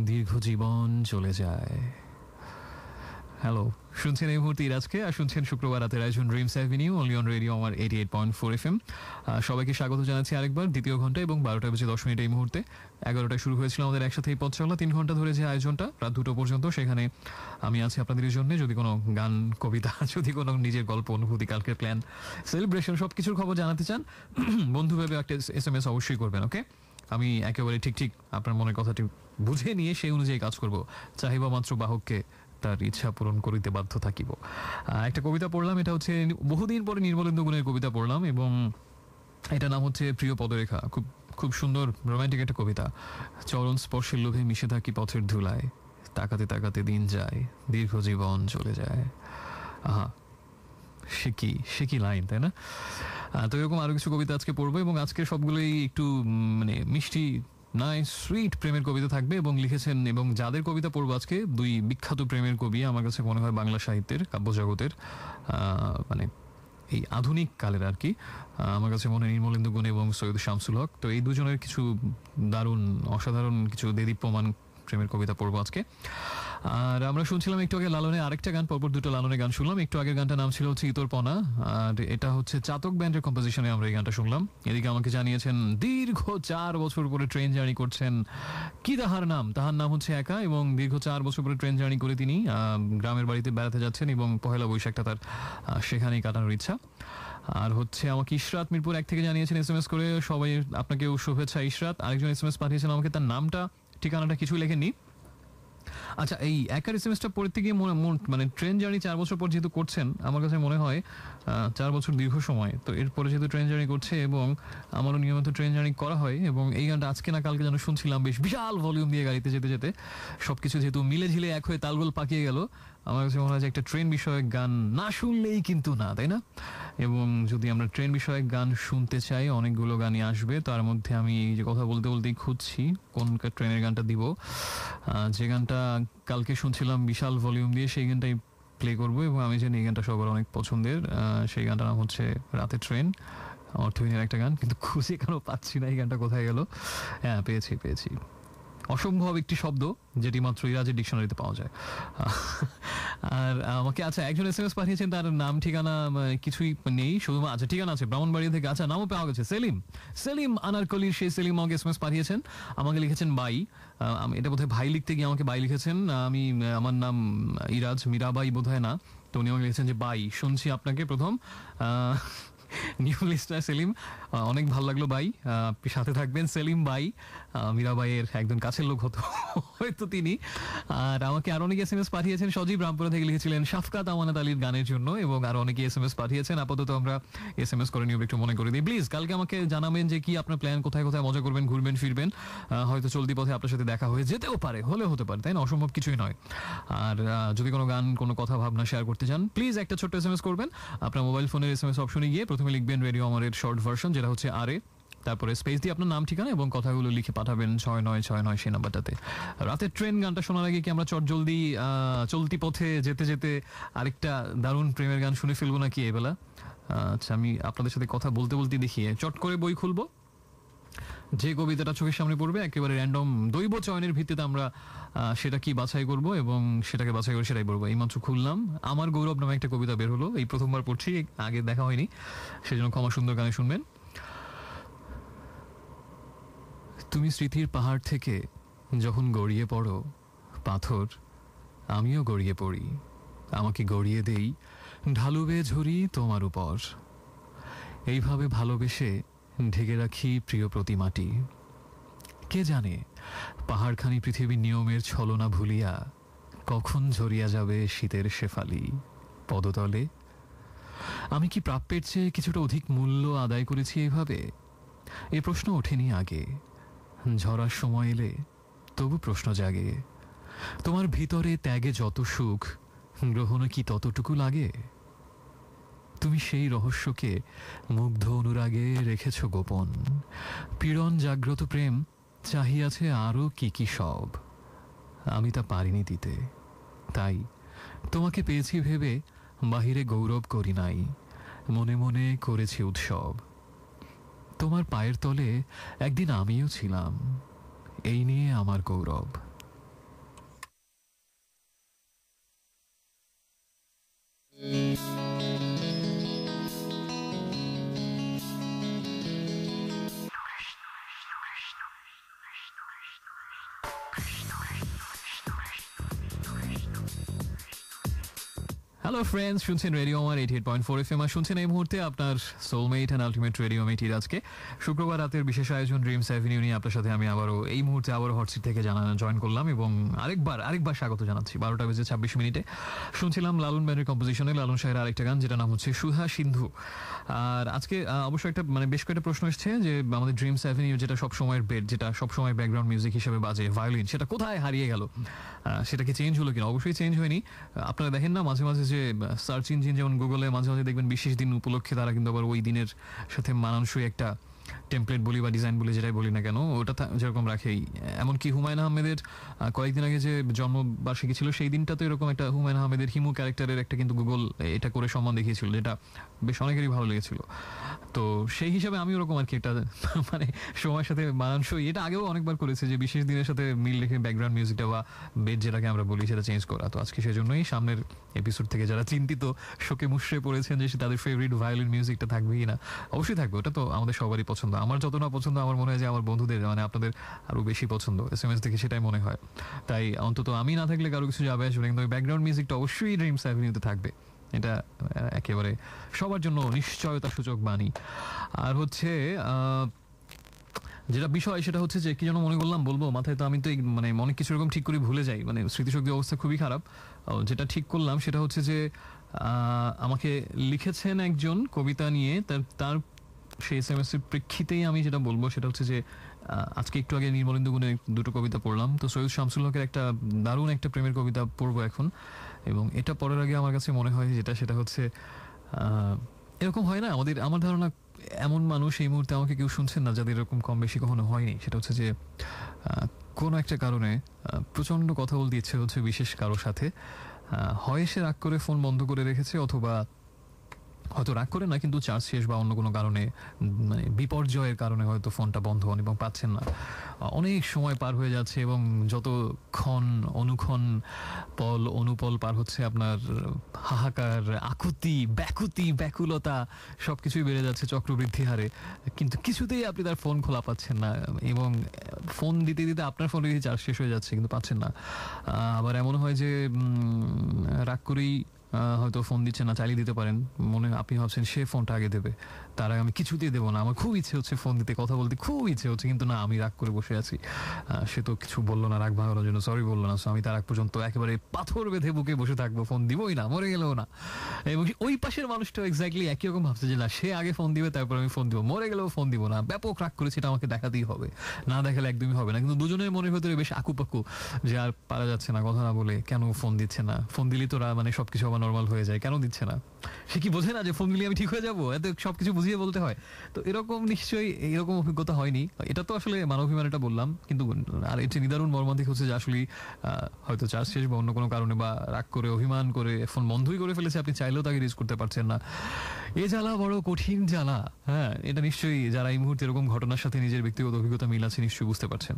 দীর্ঘ জীবন চলে যায় হ্যালো শুনছেন এই মুহূর্তে ইরাজকে আর শুনছেন শুক্রবার রাতের আয়োজন Dreams Avenue only on radio আমার eighty eight point four F M সবাইকে স্বাগত জানাচ্ছি আরেকবার দ্বিতীয় ঘন্টা এবং বারোটা বেজে দশ মিনিট এই মুহূর্তে এগারোটায় শুরু হয়েছিল আমাদের একসাথে এই পথ চলা তিন ঘন্টা ধরে যে আয়োজনটা রাত দুটো পর্যন্ত সেখানে আমি আছি আপনাদের জন্য যদি কোনো গান কবিতা যদি কোনো নিজের গল্প অনুভূতি কালকের প্ল্যান সেলিব্রেশন সব কিছুর খবর জানাতে চান বন্ধু ভেবে একটা এস এম এস অবশ্যই করবেন ওকে আমি একেবারে ঠিক ঠিক আপনার মনের কথাটি বুঝে নিয়ে সেই অনুযায়ী কাজ করব চাহিবা মাত্র বাহককে তার ইচ্ছা পূরণ করিতে বাধ্য থাকিব একটা কবিতা পড়লাম এটা হচ্ছে বহুদিন পরে নির্মলেন্দু গুণের কবিতা পড়লাম এবং এটা নাম হচ্ছে প্রিয় পদরেখা খুব খুব সুন্দর রোম্যান্টিক একটা কবিতা চরণ স্পর্শের লোভে মিশে থাকি পথের ধুলায় তাকাতে তাকাতে দিন যায় দীর্ঘ জীবন চলে যায় আহা সে কি সে কি লাইন তাই না তো এরকম আরও কিছু কবিতা আজকে পড়বো এবং আজকে সবগুলোই একটু মানে মিষ্টি নয় সুইট প্রেমের কবিতা থাকবে এবং লিখেছেন এবং যাদের কবিতা পড়বো আজকে দুই বিখ্যাত প্রেমের কবি আমার কাছে মনে হয় বাংলা সাহিত্যের কাব্যজগতের মানে এই আধুনিক কালের আর কি আমার কাছে মনে নির্মলেন্দু গুণ এবং সৈয়দ শামসুল হক তো এই দুজনের কিছু দারুণ অসাধারণ কিছু দেদীপ্যমান প্রেমের কবিতা পড়বো আজকে আর আমরা শুনছিলাম একটু আগে লালনে আরেকটা গান পরপর দুটো লালনে গান শুনলাম একটু আগের গানটার নাম ছিল হচ্ছে ইতর পনা আর এটা হচ্ছে চাতক ব্যান্ডের কম্পোজিশনে আমরা এই গানটা শুনলাম এদিকে আমাকে জানিয়েছেন দীর্ঘ চার বছর পরে ট্রেন জার্নি করছেন কি তাহার নাম তাহার নাম হচ্ছে একা এবং দীর্ঘ চার বছর পরে ট্রেন জার্নি করে তিনি গ্রামের বাড়িতে বেড়াতে যাচ্ছেন এবং পহেলা বৈশাখটা তার সেখানেই কাটানোর ইচ্ছা আর হচ্ছে আমাকে ইশরাত মিরপুর এক থেকে জানিয়েছেন এস এম এস করে সবাই আপনাকেও শুভেচ্ছা ইশরাত আরেকজন এস এম এস পাঠিয়েছেন আমাকে তার নামটা ঠিকানাটা কিছু লেখেননি আচ্ছা এই একার সেমিস্টার পড়তে গিয়ে মানে ট্রেন জার্নি চার বছর পর যেহেতু করছেন আমার কাছে মনে হয় চার বছর দীর্ঘ সময় তো এরপরে যেহেতু ট্রেন জার্নি করছে এবং আমারও নিয়মিত ট্রেন জার্নি করা হয় এবং এই গানটা আজকে না কালকে যেন শুনছিলাম বেশ বিশাল ভলিউম দিয়ে গাড়িতে যেতে যেতে সব কিছু যেহেতু মিলে ঝিলে এক হয়ে তালগোল পাকিয়ে গেল আমার কাছে মনে হয় যে একটা ট্রেন বিষয়ক গান না শুনলেই কিন্তু না তাই না এবং যদি আমরা ট্রেন বিষয়ে গান শুনতে চাই অনেকগুলো গানই আসবে তার মধ্যে আমি যে কথা বলতে বলতেই খুঁজছি কোন ট্রেনের গানটা দিব যে গানটা কালকে শুনছিলাম বিশাল ভলিউম দিয়ে সেই গানটাই প্লে করব এবং আমি জানি এই গানটা সবার অনেক পছন্দের সেই গানটার নাম হচ্ছে রাতে ট্রেন অর্থহীনের একটা গান কিন্তু খুঁজে কেন পাচ্ছি না এই গানটা কোথায় গেল হ্যাঁ পেয়েছি পেয়েছি অসম্ভব একটি শব্দ যেটি মাত্র ইরাজের ডিকশনারিতে পাওয়া যায় আর আমাকে আচ্ছা একজন এস এম এস পাঠিয়েছেন তার নাম ঠিকানা কিছুই নেই শুধু আচ্ছা ঠিকানা আছে ব্রাহ্মণবাড়িয়া থেকে আচ্ছা নামও পাওয়া গেছে সেলিম সেলিম আনারকলির সেই সেলিম আমাকে এস এম এস পাঠিয়েছেন আমাকে লিখেছেন বাই এটা বোধহয় ভাই লিখতে গিয়ে আমাকে বাই লিখেছেন আমি আমার নাম ইরাজ মীরাবাই বোধ না তো উনি আমাকে লিখেছেন যে বাই শুনছি আপনাকে প্রথম নিউ লিস্টার সেলিম অনেক ভালো লাগলো বাই আপনি সাথে থাকবেন সেলিম বাই মীরাবাইয়ের একজন কাছের লোক হতো হয়তো তিনি আর আমাকে আর অনেকে এস এম এস পাঠিয়েছেন সজীব রামপুরা থেকে লিখেছিলেন শাফকাত আমানাত আলীর গানের জন্য এবং আর অনেকে এস এম এস পাঠিয়েছেন আপাতত আমরা এস এম এস করে নিয়ে একটু মনে করে দিই প্লিজ কালকে আমাকে জানাবেন যে কি আপনার প্ল্যান কোথায় কোথায় মজা করবেন ঘুরবেন ফিরবেন হয়তো চলতি পথে আপনার সাথে দেখা হয়ে যেতেও পারে হলেও হতে পারে তাই না অসম্ভব কিছুই নয় আর যদি কোনো গান কোনো কথা ভাবনা শেয়ার করতে চান প্লিজ একটা ছোট্ট এস এম এস করবেন আপনার মোবাইল ফোনের এস এম এস অপশনে গিয়ে প্রথমে লিখবেন রেডিও আমারের শর্ট ভার্সন যেটা হচ্ছে আর এ তারপরে স্পেস দিয়ে আপনার নাম ঠিকানা এবং কথাগুলো লিখে পাঠাবেন ছয় নয় ছয় নয় সেই নাম্বারটাতে রাতের ট্রেন গানটা শোনার আগে কি আমরা চট জলদি চলতি পথে যেতে যেতে আরেকটা দারুণ প্রেমের গান শুনে ফেলবো নাকি এবেলা আচ্ছা আমি আপনাদের সাথে কথা বলতে বলতে দেখিয়ে চট করে বই খুলবো যে কবিতাটা চোখের সামনে পড়বে একেবারে র্যান্ডম দৈব চয়নের ভিত্তিতে আমরা সেটা কি বাছাই করব এবং সেটাকে বাছাই করে সেটাই বলবো এইমাত্র খুললাম আমার গৌরব নামে একটা কবিতা বের হলো এই প্রথমবার পড়ছি আগে দেখা হয়নি সেজন্য ক্ষমা সুন্দর গানে শুনবেন তুমি স্মৃতির পাহাড় থেকে যখন গড়িয়ে পড়ো পাথর আমিও গড়িয়ে পড়ি আমাকে গড়িয়ে দেই ঢালু বেয়ে ঝরি তোমার উপর এইভাবে ভালোবেসে ঢেকে রাখি প্রিয় প্রতিমাটি কে জানে পাহাড়খানি পৃথিবীর নিয়মের ছলনা ভুলিয়া কখন ঝরিয়া যাবে শীতের শেফালি পদতলে আমি কি প্রাপ্যের চেয়ে কিছুটা অধিক মূল্য আদায় করেছি এইভাবে এ প্রশ্ন ওঠেনি আগে ঝরার সময় এলে তবু প্রশ্ন জাগে তোমার ভিতরে ত্যাগে যত সুখ গ্রহণে কি ততটুকু লাগে তুমি সেই রহস্যকে মুগ্ধ অনুরাগে রেখেছ গোপন পীড়ন জাগ্রত প্রেম চাহিয়াছে আরও কি কি সব আমি তা পারিনি দিতে তাই তোমাকে পেয়েছি ভেবে বাহিরে গৌরব করি নাই মনে মনে করেছি উৎসব তোমার পায়ের তলে একদিন আমিও ছিলাম এই নিয়ে আমার গৌরব হ্যালো ফ্রেন্ডস শুনছেন রেডিও আমার eight eight point four F M আর শুনছেন এই মুহূর্তে আপনার সোলমেট অ্যান্ড আলটিমেট রেডিও মেটির আজকে শুক্রবার রাতের বিশেষ আয়োজন ড্রিমস অ্যাভিনিউ নিয়ে আপনার সাথে আমি আবারও এই মুহূর্তে আবারও হটসিট থেকে জানা জয়েন করলাম এবং আরেকবার আরেকবার স্বাগত জানাচ্ছি বারোটা বেজে ছাব্বিশ মিনিটে শুনছিলাম লালন ব্যান্ডের কম্পোজিশনে লালন শাহের আরেকটা গান যেটা নাম হচ্ছে সুধা সিন্ধু আর আজকে অবশ্য একটা মানে বেশ কয়েকটা প্রশ্ন এসছে যে আমাদের ড্রিমস অ্যাভিনিউ যেটা সব সময়ের বেড যেটা সব সময় ব্যাকগ্রাউন্ড মিউজিক হিসেবে বাজে ভায়োলিন সেটা কোথায় হারিয়ে গেল সেটা কি চেঞ্জ হলো কিনা অবশ্যই চেঞ্জ হয়নি আপনারা দেখেন না মাঝে মাঝে যে সার্চ ইঞ্জিন যেমন গুগলে মাঝে মাঝে দেখবেন বিশেষ দিন উপলক্ষে তারা কিন্তু আবার ওই দিনের সাথে মানানসই একটা টেমপ্লেট বলি বা ডিজাইন বলি যেটাই বলি না কেন ওটা যেরকম রাখেই এমনকি হুমায়ুন আহমেদের কয়েকদিন আগে যে জন্মবার্ষিকী ছিল সেই দিনটা তো এরকম একটা হুমায়ুন আহমেদের হিমু ক্যারেক্টারের একটা কিন্তু গুগল এটা করে সম্মান দেখিয়েছিল যেটা বেশ অনেকেরই ভালো লেগেছিল তো সেই হিসাবে আমি ওরকম আর কি একটা মানে সময়ের সাথে মানানসই এটা আগেও অনেকবার করেছে যে বিশেষ দিনের সাথে মিল রেখে ব্যাকগ্রাউন্ড মিউজিকটা বা বেড যেটাকে আমরা বলি সেটা চেঞ্জ করা তো আজকে সেজন্যই সামনের এপিসোড থেকে যারা চিন্তিত শোকে মুশ্রে পড়েছেন যে তাদের ফেভারিট ভায়োলিন মিউজিকটা থাকবেই না অবশ্যই থাকবে ওটা তো আমাদের সবারই পছন্দ আমার যত না পছন্দ আমার মনে হয় যে আমার বন্ধুদের মানে আপনাদের আরও বেশি পছন্দ এস এম এস দেখে সেটাই মনে হয় তাই অন্তত আমি না থাকলে কারো কিছু যাবে আসবে কিন্তু ব্যাকগ্রাউন্ড মিউজিকটা অবশ্যই ড্রিমস অ্যাভিনিউতে থাকবে এটা একেবারে সবার জন্য নিশ্চয়তা সূচক বাণী আর হচ্ছে যেটা বিষয় সেটা হচ্ছে যে কি যেন মনে করলাম বলবো মাথায় তো আমি তো মানে অনেক কিছু এরকম ঠিক করে ভুলে যাই মানে স্মৃতিশক্তি অবস্থা খুবই খারাপ যেটা ঠিক করলাম সেটা হচ্ছে যে আমাকে লিখেছেন একজন কবিতা নিয়ে তার তার সেই এস এম এস এর প্রেক্ষিতেই আমি যেটা বলবো সেটা হচ্ছে যে আজকে একটু আগে নির্মলেন্দু গুণে দুটো কবিতা পড়লাম তো সৈয়দ শামসুল হকের একটা দারুণ একটা প্রেমের কবিতা পড়বো এখন এবং এটা পড়ার আগে আমার কাছে মনে হয় যেটা সেটা হচ্ছে এরকম হয় না আমাদের আমার ধারণা এমন মানুষ এই মুহূর্তে আমাকে কেউ শুনছেন না যাদের এরকম কম বেশি কখনো হয়নি সেটা হচ্ছে যে কোনো একটা কারণে প্রচণ্ড কথা বলতে ইচ্ছে হচ্ছে বিশেষ কারোর সাথে হয় সে রাগ করে ফোন বন্ধ করে রেখেছে অথবা হয়তো রাগ করে না কিন্তু চার্জ শেষ বা অন্য কোনো কারণে মানে বিপর্যয়ের কারণে হয়তো ফোনটা বন্ধ হন এবং পাচ্ছেন না অনেক সময় পার হয়ে যাচ্ছে এবং যতক্ষণ অনুক্ষণ পল অনুপল পার হচ্ছে আপনার হাহাকার আকুতি ব্যাকুতি ব্যাকুলতা সব কিছুই বেড়ে যাচ্ছে চক্রবৃদ্ধি হারে কিন্তু কিছুতেই আপনি তার ফোন খোলা পাচ্ছেন না এবং ফোন দিতে দিতে আপনার ফোনে চার্জ শেষ হয়ে যাচ্ছে কিন্তু পাচ্ছেন না আবার এমন হয় যে রাগ করেই হয়তো ফোন দিচ্ছে না চালিয়ে দিতে পারেন মনে আপনি ভাবছেন সে ফোনটা আগে দেবে তার আগে আমি কিছুতেই দেবো না আমার খুব ইচ্ছে হচ্ছে ফোন দিতে কথা বলতে খুব ইচ্ছে হচ্ছে কিন্তু না আমি রাগ করে বসে আছি সে তো কিছু বললো না রাগ ভাঙানোর জন্য সরি বললো না সো আমি তার আগ পর্যন্ত একেবারে পাথর বেঁধে বুকে বসে থাকবো ফোন দিবই না মরে গেলেও না এবং ওই পাশের মানুষটাও এক্স্যাক্টলি একই রকম ভাবছে যে না সে আগে ফোন দিবে তারপর আমি ফোন দিবো মরে গেলেও ফোন দিবো না ব্যাপক রাগ করেছে এটা আমাকে দেখাতেই হবে না দেখালে একদমই হবে না কিন্তু দুজনের মনের ভেতরে বেশ আকুপাকু যে আর পারা যাচ্ছে না কথা না বলে কেন ফোন দিচ্ছে না ফোন দিলেই তো মানে সবকিছু আবার নর্মাল হয়ে যায় কেন দিচ্ছে না সে কি বোঝে না যে ফোন নিলে আমি ঠিক হয়ে যাবো এত সবকিছু বুঝিয়ে বলতে হয় তো এরকম নিশ্চয়ই এরকম অভিজ্ঞতা হয়নি এটা তো আসলে এটা বললাম কিন্তু আর এটি নিদারুণ মর্মান্তিক হচ্ছে যে আসলে হয়তো চার্জ শেষ বা অন্য কোনো কারণে বা রাগ করে অভিমান করে ফোন বন্ধই করে ফেলেছে আপনি চাইলেও তাকে রিস করতে পারছেন না এ জ্বালা বড় কঠিন জ্বালা হ্যাঁ এটা নিশ্চয়ই যারা এই মুহূর্তে এরকম ঘটনার সাথে নিজের ব্যক্তিগত অভিজ্ঞতা মিল আছে নিশ্চয়ই বুঝতে পারছেন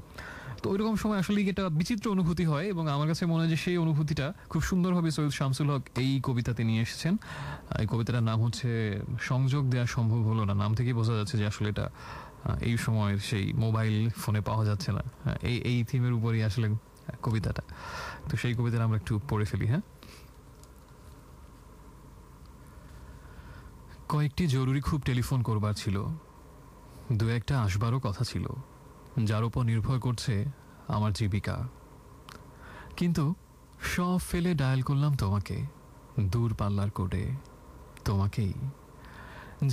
তো ওইরকম সময় আসলে এটা বিচিত্র অনুভূতি হয় এবং আমার কাছে মনে হয় যে সেই অনুভূতিটা খুব সুন্দরভাবে সৈয়দ শামসুল হক এই কবিতাতে নিয়ে এসেছেন এই কবিতাটার নাম হচ্ছে সংযোগ দেওয়া সম্ভব হলো না নাম থেকেই বোঝা যাচ্ছে যে আসলে এটা এই সময়ের সেই মোবাইল ফোনে পাওয়া যাচ্ছে না এই এই থিমের উপরই আসলে কবিতাটা তো সেই কবিতাটা আমরা একটু পড়ে ফেলি হ্যাঁ কয়েকটি জরুরি খুব টেলিফোন করবার ছিল দু একটা আসবারও কথা ছিল যার উপর নির্ভর করছে আমার জীবিকা কিন্তু সব ফেলে ডায়াল করলাম তোমাকে দূর পাল্লার কোডে তোমাকেই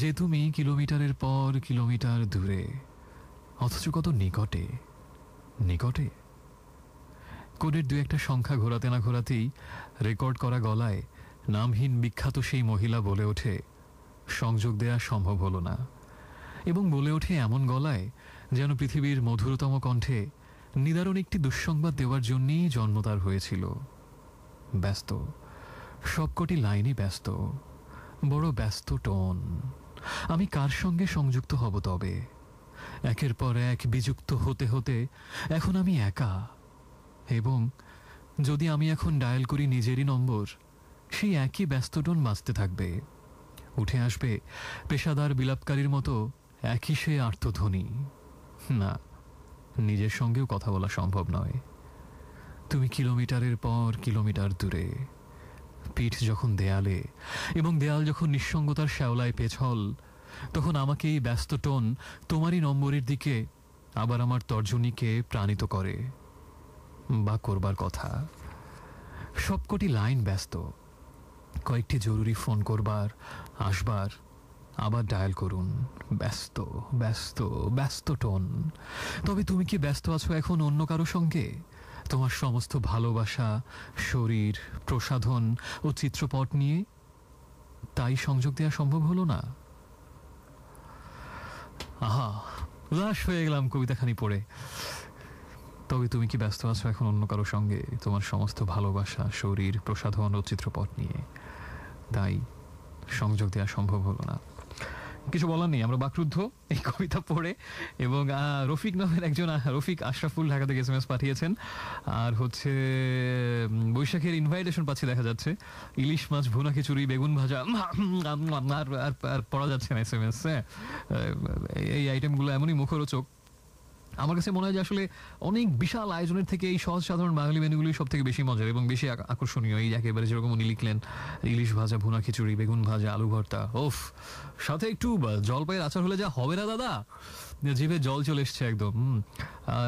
যে তুমি কিলোমিটারের পর কিলোমিটার দূরে অথচ কত নিকটে নিকটে কোডের দু একটা সংখ্যা ঘোরাতে না ঘোরাতেই রেকর্ড করা গলায় নামহীন বিখ্যাত সেই মহিলা বলে ওঠে সংযোগ দেয়া সম্ভব হলো না এবং বলে ওঠে এমন গলায় যেন পৃথিবীর মধুরতম কণ্ঠে নিদারুণ একটি দুঃসংবাদ দেওয়ার জন্যেই জন্ম তার হয়েছিল ব্যস্ত সবকটি লাইনই ব্যস্ত বড় ব্যস্ত টোন আমি কার সঙ্গে সংযুক্ত হব তবে একের পর এক বিযুক্ত হতে হতে এখন আমি একা এবং যদি আমি এখন ডায়াল করি নিজেরই নম্বর সেই একই ব্যস্ত টোন বাঁচতে থাকবে উঠে আসবে পেশাদার বিলাপকারীর মতো একই সে আর্থধ্বনি না নিজের সঙ্গেও কথা বলা সম্ভব নয় তুমি কিলোমিটারের পর কিলোমিটার দূরে পিঠ যখন দেয়ালে এবং দেয়াল যখন নিঃসঙ্গতার শ্যাওলায় পেছল তখন আমাকে এই ব্যস্ত টোন তোমারই নম্বরের দিকে আবার আমার তর্জনীকে প্রাণিত করে বা করবার কথা সবকটি লাইন ব্যস্ত কয়েকটি জরুরি ফোন করবার আসবার আবার ডায়াল করুন ব্যস্ত ব্যস্ত ব্যস্ত টোন তবে তুমি কি ব্যস্ত আছো এখন অন্য কারো সঙ্গে তোমার সমস্ত ভালোবাসা শরীর প্রসাধন ও চিত্রপট নিয়ে তাই সংযোগ দেওয়া সম্ভব হলো না আহা উদাস হয়ে গেলাম কবিতাখানি পড়ে তবে তুমি কি ব্যস্ত আছো এখন অন্য কারো সঙ্গে তোমার সমস্ত ভালোবাসা শরীর প্রসাধন ও চিত্রপট নিয়ে তাই সংযোগ দেওয়া সম্ভব হলো না কিছু বলার নেই আমরা বাকরুদ্ধ এই কবিতা পড়ে এবং রফিক নামের একজন রফিক আশরাফুল ঢাকা থেকে এস পাঠিয়েছেন আর হচ্ছে বৈশাখের ইনভাইটেশন পাচ্ছি দেখা যাচ্ছে ইলিশ মাছ ভুনা খিচুড়ি বেগুন ভাজা আর আর পড়া যাচ্ছে না এস এম এস এই আইটেমগুলো এমনই মুখরোচক আমার কাছে মনে হয় যে আসলে অনেক বিশাল আয়োজনের থেকে এই সহজ সাধারণ বাঙালি মেনুগুলি সব থেকে বেশি মজার এবং বেশি আকর্ষণীয় এই একেবারে যেরকম উনি লিখলেন ইলিশ ভাজা ভুনা খিচুড়ি বেগুন ভাজা আলু ভর্তা ওফ সাথে একটু জলপাইয়ের আচার হলে যা হবে না দাদা জিভে জল চলে এসছে একদম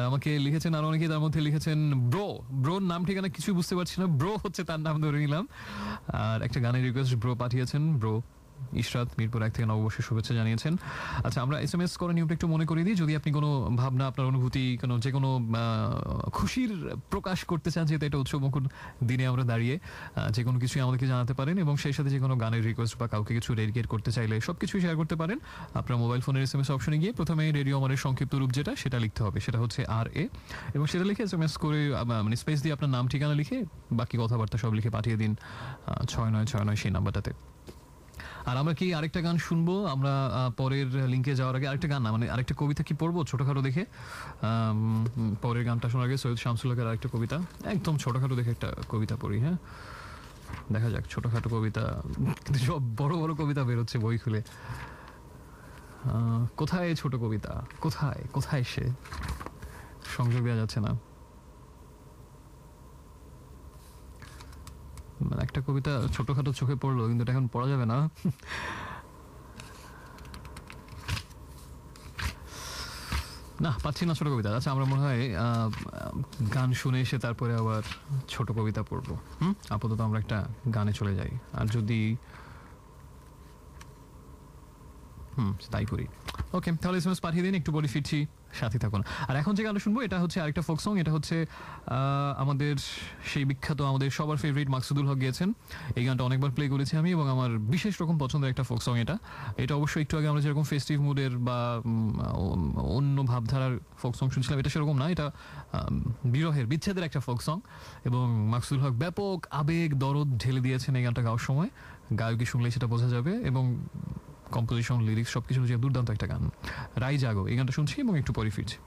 আমাকে লিখেছেন আর অনেকে তার মধ্যে লিখেছেন ব্রো ব্রোর নাম ঠিকানা কিছুই বুঝতে পারছি না ব্রো হচ্ছে তার নাম ধরে নিলাম আর একটা গানের রিকোয়েস্ট ব্রো পাঠিয়েছেন ব্রো ইশরাত মিরপুর এক থেকে নববর্ষে শুভেচ্ছা জানিয়েছেন আচ্ছা আমরা এস এম এস করে নিয়মটা একটু মনে করিয়ে দিই যদি আপনি কোনো ভাবনা আপনার অনুভূতি কোনো যে কোনো খুশির প্রকাশ করতে চান যেহেতু এটা উৎসবমুখর দিনে আমরা দাঁড়িয়ে যে কোনো কিছুই আমাদেরকে জানাতে পারেন এবং সেই সাথে যে কোনো গানের রিকোয়েস্ট বা কাউকে কিছু ডেডিকেট করতে চাইলে সব কিছুই শেয়ার করতে পারেন আপনার মোবাইল ফোনের এস এম এস অপশনে গিয়ে প্রথমে রেডিও আমাদের সংক্ষিপ্ত রূপ যেটা সেটা লিখতে হবে সেটা হচ্ছে আর এ এবং সেটা লিখে এস এম এস করে মানে স্পেস দিয়ে আপনার নাম ঠিকানা লিখে বাকি কথাবার্তা সব লিখে পাঠিয়ে দিন ছয় নয় ছয় নয় সেই নাম্বারটাতে আর আমরা কি আরেকটা গান শুনবো আমরা পরের লিঙ্কে যাওয়ার আগে আরেকটা গান না মানে আরেকটা কবিতা কি পড়বো ছোটোখাটো দেখে পরের গানটা শোনার আগে সৈয়দ শামসুল্লাহের আরেকটা কবিতা একদম ছোটোখাটো দেখে একটা কবিতা পড়ি হ্যাঁ দেখা যাক ছোটোখাটো কবিতা কিন্তু সব বড় বড় কবিতা বেরোচ্ছে বই খুলে কোথায় ছোট কবিতা কোথায় কোথায় সে সংযোগ দেওয়া যাচ্ছে না মানে একটা কবিতা ছোটখাটো চোখে পড়লো কিন্তু এখন পড়া যাবে না না পাচ্ছি না ছোট কবিতা আচ্ছা আমরা মনে হয় গান শুনে এসে তারপরে আবার ছোট কবিতা পড়বো হুম আপাতত আমরা একটা গানে চলে যাই আর যদি হুম তাই করি ওকে তাহলে এসএমএস পাঠিয়ে দিন একটু বলি ফিরছি সাথে থাকুন আর এখন যে গান শুনবো এটা হচ্ছে আরেকটা ফোক সং এটা হচ্ছে আমাদের সেই বিখ্যাত আমাদের সবার ফেভারিট মাকসুদুল হক গিয়েছেন এই গানটা অনেকবার প্লে করেছি আমি এবং আমার বিশেষ রকম পছন্দের একটা ফোক সং এটা এটা অবশ্যই একটু আগে আমরা যেরকম ফেস্টিভ মুডের বা অন্য ভাবধারার ফোক সং শুনছিলাম এটা সেরকম না এটা বিরহের বিচ্ছেদের একটা ফোক সং এবং মাকসুদুল হক ব্যাপক আবেগ দরদ ঢেলে দিয়েছেন এই গানটা গাওয়ার সময় গায়কী শুনলে সেটা বোঝা যাবে এবং কম্পোজিশন লিরিক্স সব কিছু দুর্দান্ত একটা গান রাই জাগো এই গানটা শুনছি এবং একটু পরে ফিরছি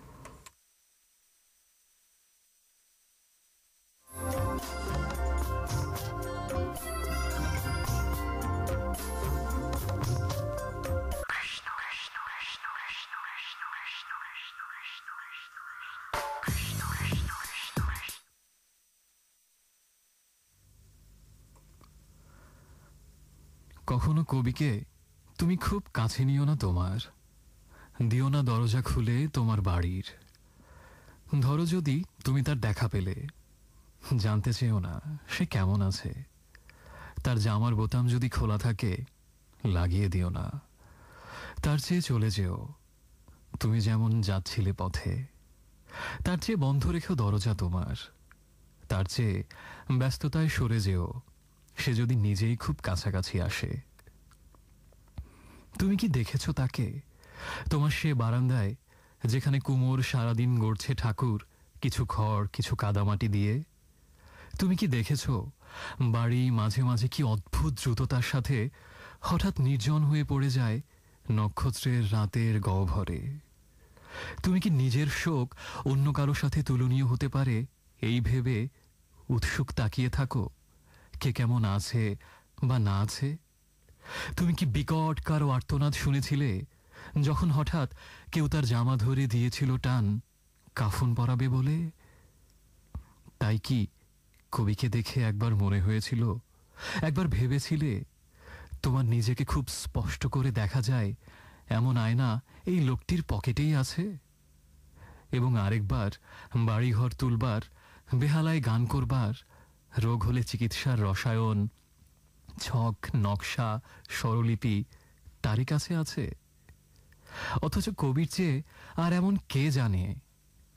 কখনো কবিকে তুমি খুব কাছে নিও না তোমার দিও না দরজা খুলে তোমার বাড়ির ধরো যদি তুমি তার দেখা পেলে জানতে চেও না সে কেমন আছে তার জামার বোতাম যদি খোলা থাকে লাগিয়ে দিও না তার চেয়ে চলে যেও তুমি যেমন যাচ্ছিলে পথে তার চেয়ে বন্ধ রেখেও দরজা তোমার তার চেয়ে ব্যস্ততায় সরে যেও সে যদি নিজেই খুব কাছাকাছি আসে তুমি কি দেখেছো তাকে তোমার সে বারান্দায় যেখানে কুমোর সারাদিন গড়ছে ঠাকুর কিছু খড় কিছু কাদামাটি দিয়ে তুমি কি দেখেছ বাড়ি মাঝে মাঝে কি অদ্ভুত দ্রুততার সাথে হঠাৎ নির্জন হয়ে পড়ে যায় নক্ষত্রের রাতের গহ্বরে তুমি কি নিজের শোক অন্য কারো সাথে তুলনীয় হতে পারে এই ভেবে উৎসুক তাকিয়ে থাকো কে কেমন আছে বা না আছে তুমি কি বিকট কারো আর্তনাদ শুনেছিলে যখন হঠাৎ কেউ তার জামা ধরে দিয়েছিল টান কাফন পরাবে বলে তাই কি কবিকে দেখে একবার মনে হয়েছিল একবার ভেবেছিলে তোমার নিজেকে খুব স্পষ্ট করে দেখা যায় এমন আয়না এই লোকটির পকেটেই আছে এবং আরেকবার বাড়িঘর তুলবার বেহালায় গান করবার রোগ হলে চিকিৎসার রসায়ন ছক নকশা স্বরলিপি তারই কাছে আছে অথচ কবির চেয়ে আর এমন কে জানে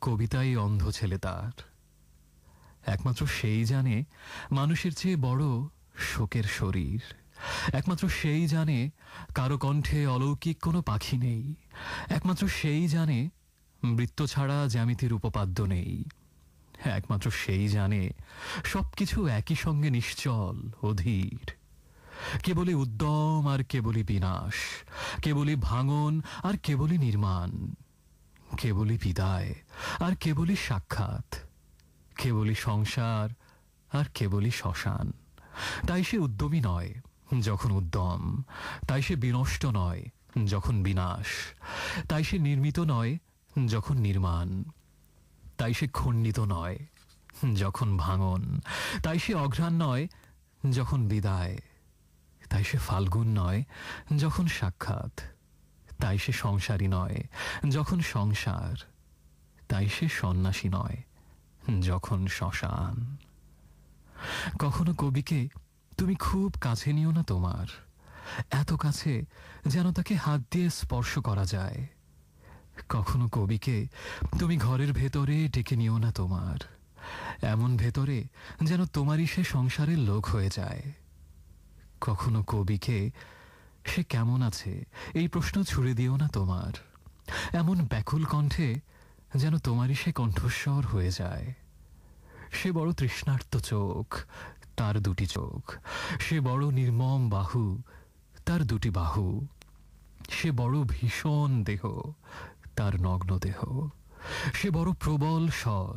কবিতাই অন্ধ ছেলে তার একমাত্র সেই জানে মানুষের চেয়ে বড় শোকের শরীর একমাত্র সেই জানে কারো কণ্ঠে অলৌকিক কোনো পাখি নেই একমাত্র সেই জানে বৃত্ত ছাড়া জ্যামিতির উপপাদ্য নেই একমাত্র সেই জানে সবকিছু একই সঙ্গে নিশ্চল অধীর কেবলই উদ্যম আর কেবলই বিনাশ কেবলই ভাঙন আর কেবলই নির্মাণ কেবলই বিদায় আর কেবলই সাক্ষাৎ কেবলই সংসার আর কেবলই শ্মশান তাই সে উদ্যমী নয় যখন উদ্যম তাই সে বিনষ্ট নয় যখন বিনাশ তাই সে নির্মিত নয় যখন নির্মাণ তাই সে খণ্ডিত নয় যখন ভাঙন তাই সে অঘ্রাণ নয় যখন বিদায় তাই সে ফাল্গুন নয় যখন সাক্ষাৎ তাই সে সংসারী নয় যখন সংসার তাই সে সন্ন্যাসী নয় যখন শ্মশান কখনো কবিকে তুমি খুব কাছে নিও না তোমার এত কাছে যেন তাকে হাত দিয়ে স্পর্শ করা যায় কখনো কবিকে তুমি ঘরের ভেতরে ডেকে নিও না তোমার এমন ভেতরে যেন তোমারই সে সংসারের লোক হয়ে যায় কখনো কবিকে সে কেমন আছে এই প্রশ্ন ছুড়ে দিও না তোমার এমন ব্যাকুল কণ্ঠে যেন তোমারই সে কণ্ঠস্বর হয়ে যায় সে বড় তৃষ্ণার্ত চোখ তার দুটি চোখ সে বড় নির্মম বাহু তার দুটি বাহু সে বড় ভীষণ দেহ তার নগ্ন দেহ সে বড় প্রবল স্বর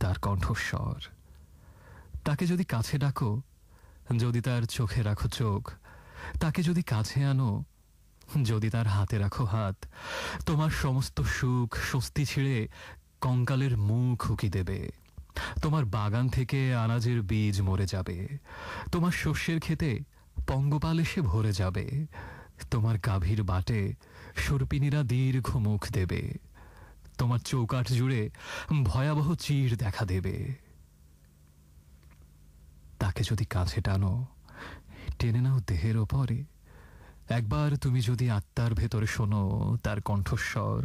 তার কণ্ঠস্বর তাকে যদি কাছে ডাকো যদি তার চোখে রাখো চোখ তাকে যদি কাছে আনো যদি তার হাতে রাখো হাত তোমার সমস্ত সুখ স্বস্তি ছিঁড়ে কঙ্কালের মুখ হুকি দেবে তোমার বাগান থেকে আনাজের বীজ মরে যাবে তোমার শস্যের খেতে পঙ্গপাল এসে ভরে যাবে তোমার গাভীর বাটে সুরপিনীরা দীর্ঘ মুখ দেবে তোমার চৌকাঠ জুড়ে ভয়াবহ চির দেখা দেবে তাকে যদি কাছে টানো টেনে নাও দেহের ওপরে একবার তুমি যদি আত্মার ভেতরে শোনো তার কণ্ঠস্বর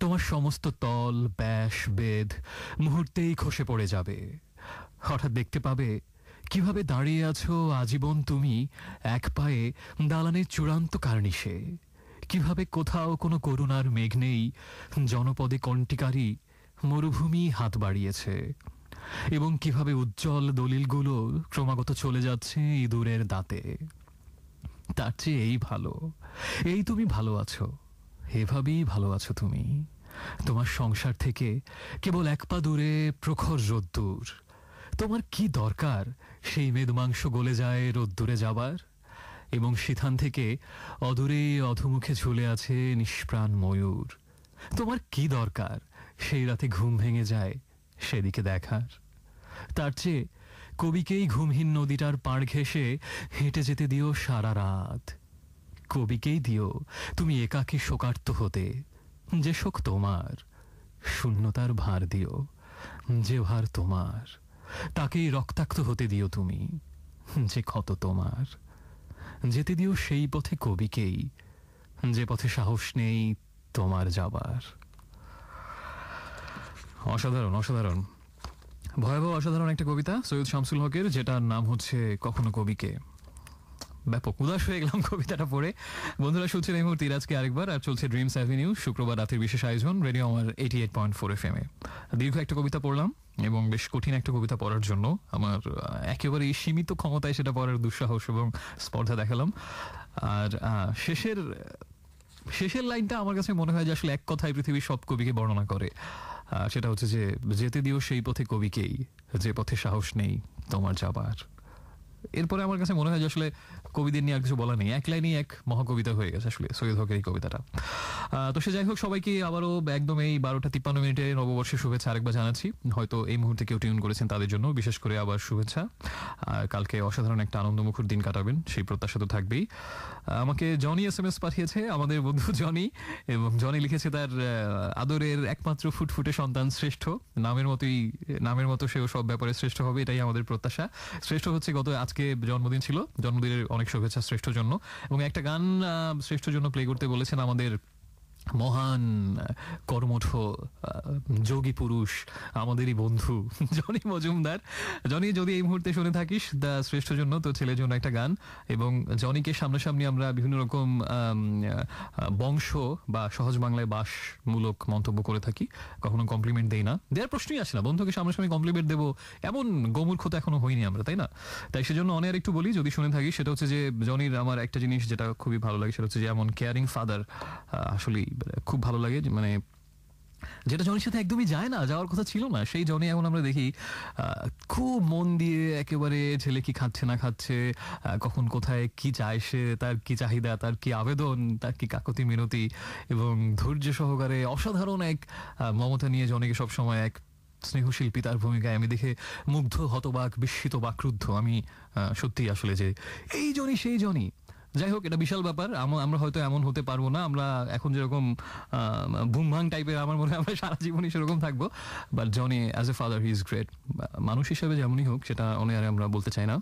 তোমার সমস্ত তল ব্যাস বেদ মুহূর্তেই খসে পড়ে যাবে হঠাৎ দেখতে পাবে কিভাবে দাঁড়িয়ে আছো আজীবন তুমি এক পায়ে দালানের চূড়ান্ত কার্নিশে কিভাবে কোথাও কোনো করুণার মেঘ নেই জনপদে কণ্টিকারী মরুভূমি হাত বাড়িয়েছে এবং কিভাবে উজ্জ্বল দলিলগুলো ক্রমাগত চলে যাচ্ছে ইঁদুরের দাঁতে তার চেয়ে এই ভালো এই তুমি ভালো আছো এভাবেই ভালো আছো তুমি তোমার সংসার থেকে কেবল এক পা দূরে প্রখর রোদ্দুর তোমার কি দরকার সেই মেদমাংস গলে যায় রোদ্দুরে যাবার এবং সেখান থেকে অদূরে অধুমুখে ঝুলে আছে নিষ্প্রাণ ময়ূর তোমার কি দরকার সেই রাতে ঘুম ভেঙে যায় সেদিকে দেখার তার চেয়ে কবিকেই ঘুমহীন নদীটার পাড় ঘেঁষে হেঁটে যেতে দিও সারা রাত কবিকেই দিও তুমি একাকে শোকার্ত হতে যে শোক তোমার শূন্যতার ভার দিও যে ভার তোমার তাকেই রক্তাক্ত হতে দিও তুমি যে ক্ষত তোমার যেতে দিও সেই পথে কবিকেই যে পথে সাহস নেই তোমার যাবার অসাধারণ অসাধারণ ভয়াবহ অসাধারণ একটা কবিতা সৈয়দ শামসুল হকের যেটার নাম হচ্ছে কখনো কবিকে ব্যাপক উদাস হয়ে গেলাম কবিতাটা পড়ে বন্ধুরা শুনছেন এই মুহূর্তে ইরাজকে আরেকবার আর চলছে ড্রিমস অ্যাভিনিউ শুক্রবার রাতের বিশেষ আয়োজন রেডিও আমার eighty eight point four F M এ দীর্ঘ একটা কবিতা পড়লাম এবং বেশ কঠিন একটা কবিতা পড়ার জন্য আমার একেবারে এই সীমিত ক্ষমতায় সেটা পড়ার দুঃসাহস এবং স্পর্ধা দেখালাম আর শেষের শেষের লাইনটা আমার কাছে মনে হয় যে আসলে এক কথায় পৃথিবীর সব কবিকে বর্ণনা করে সেটা হচ্ছে যে যেতে দিও সেই পথে কবিকেই যে পথে সাহস নেই তোমার যাবার এরপরে আমার কাছে মনে হয় যে আসলে কবিদের নিয়ে আর কিছু বলা নেই এক লাইনই এক মহাকবিতা হয়ে গেছে আসলে সৈয়দ হকের এই কবিতাটা তো সে যাই হোক সবাইকে আবারও একদম এই বারোটা তিপ্পান্ন মিনিটে নববর্ষের শুভেচ্ছা আরেকবার জানাচ্ছি হয়তো এই মুহূর্তে কেউ টিউন করেছেন তাদের জন্য বিশেষ করে আবার শুভেচ্ছা কালকে অসাধারণ একটা আনন্দমুখর দিন কাটাবেন সেই প্রত্যাশা তো থাকবেই আমাকে জনি এস এম এস পাঠিয়েছে আমাদের বন্ধু জনি এবং জনি লিখেছে তার আদরের একমাত্র ফুটফুটে সন্তান শ্রেষ্ঠ নামের মতোই নামের মতো সেও সব ব্যাপারে শ্রেষ্ঠ হবে এটাই আমাদের প্রত্যাশা শ্রেষ্ঠ হচ্ছে গত আজকে জন্মদিন ছিল জন্মদিনের অনেক শুভেচ্ছা শ্রেষ্ঠ জন্য এবং একটা গান শ্রেষ্ঠ জন্য প্লে করতে বলেছেন আমাদের মহান কর্মঠ যোগী পুরুষ আমাদেরই বন্ধু জনি মজুমদার জনি যদি এই মুহূর্তে শুনে থাকিস দা শ্রেষ্ঠ জন্য তো ছেলের জন্য একটা গান এবং জনিকে সামনাসামনি আমরা বিভিন্ন রকম বংশ বা সহজ বাংলায় বাসমূলক মন্তব্য করে থাকি কখনো কমপ্লিমেন্ট দেই না দেওয়ার প্রশ্নই আসে না বন্ধুকে সামনাসামনি কমপ্লিমেন্ট দেবো এমন গোমূর্খ তো এখনো হয়নি আমরা তাই না তাই সেজন্য অনেক একটু বলি যদি শুনে থাকি সেটা হচ্ছে যে জনির আমার একটা জিনিস যেটা খুবই ভালো লাগে সেটা হচ্ছে যে এমন কেয়ারিং ফাদার আসলেই খুব ভালো লাগে মানে যেটা জনির সাথে একদমই যায় না যাওয়ার কথা ছিল না সেই জনি এখন আমরা দেখি খুব মন দিয়ে একেবারে ছেলে কি খাচ্ছে না খাচ্ছে কখন কোথায় কি চায় সে তার কি চাহিদা তার কি আবেদন তার কি কাকতি মিনতি এবং ধৈর্য সহকারে অসাধারণ এক মমতা নিয়ে জনিকে সবসময় এক স্নেহশিল্পী তার ভূমিকায় আমি দেখে মুগ্ধ হতবাক বিস্মিত বাক্রুদ্ধ আমি সত্যি আসলে যে এই জনই সেই জনই যাই হোক এটা বিশাল ব্যাপার আমরা হয়তো এমন হতে পারবো না আমরা এখন যেরকম ভুমভাং টাইপের আমার মনে হয় আমরা সারা জীবনই সেরকম থাকবো but Johnny as a father he is great মানুষ হিসেবে যেমনই হোক সেটা অনেক আমরা বলতে চাই না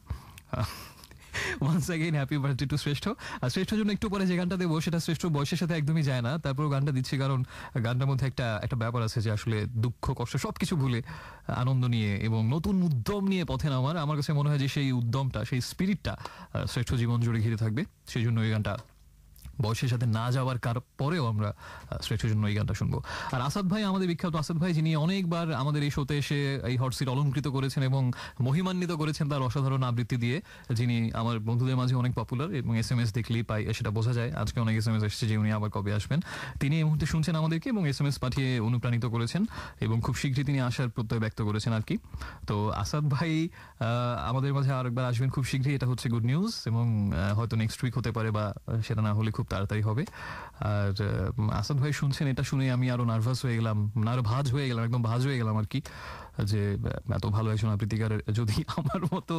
once again happy birthday to Shrestha আর শ্রেষ্ঠর জন্য একটু পরে যে গানটা দেবো সেটা শ্রেষ্ঠ বয়সের সাথে একদমই যায় না তারপরও গানটা দিচ্ছি কারণ গানটার মধ্যে একটা একটা ব্যাপার আছে যে আসলে দুঃখ কষ্ট সব কিছু ভুলে আনন্দ নিয়ে এবং নতুন উদ্যম নিয়ে পথে নামার আমার কাছে মনে হয় যে সেই উদ্যমটা সেই স্পিরিটটা শ্রেষ্ঠ জীবন জুড়ে ঘিরে থাকবে সেই জন্য এই গানটা বয়সের সাথে না যাওয়ার কার পরেও আমরা শ্রেষ্ঠ জন্য এই গানটা শুনবো আর আসাদ ভাই আমাদের বিখ্যাত আসাদ ভাই যিনি অনেকবার আমাদের এই শোতে এসে এই হটসিট অলঙ্কৃত করেছেন এবং মহিমান্বিত করেছেন তার অসাধারণ আবৃত্তি দিয়ে যিনি আমার বন্ধুদের মাঝে অনেক পপুলার এবং এস এম এস দেখলেই পাই সেটা বোঝা যায় আজকে অনেক এস এম এস এসেছে যে উনি আবার কবে আসবেন তিনি এই মুহূর্তে শুনছেন আমাদেরকে এবং এস এম এস পাঠিয়ে অনুপ্রাণিত করেছেন এবং খুব শীঘ্রই তিনি আসার প্রত্যয় ব্যক্ত করেছেন আর কি তো আসাদ ভাই আমাদের মাঝে আরেকবার আসবেন খুব শীঘ্রই এটা হচ্ছে গুড নিউজ এবং হয়তো নেক্সট উইক হতে পারে বা সেটা না হলে খুব খুব তাড়াতাড়ি হবে আর আসাদ ভাই শুনছেন এটা শুনে আমি আরো নার্ভাস হয়ে গেলাম নার্ভাজ হয়ে গেলাম একদম ভাজ হয়ে গেলাম আর কি যে এত ভালো একজন আবৃত্তিকারের যদি আমার মতো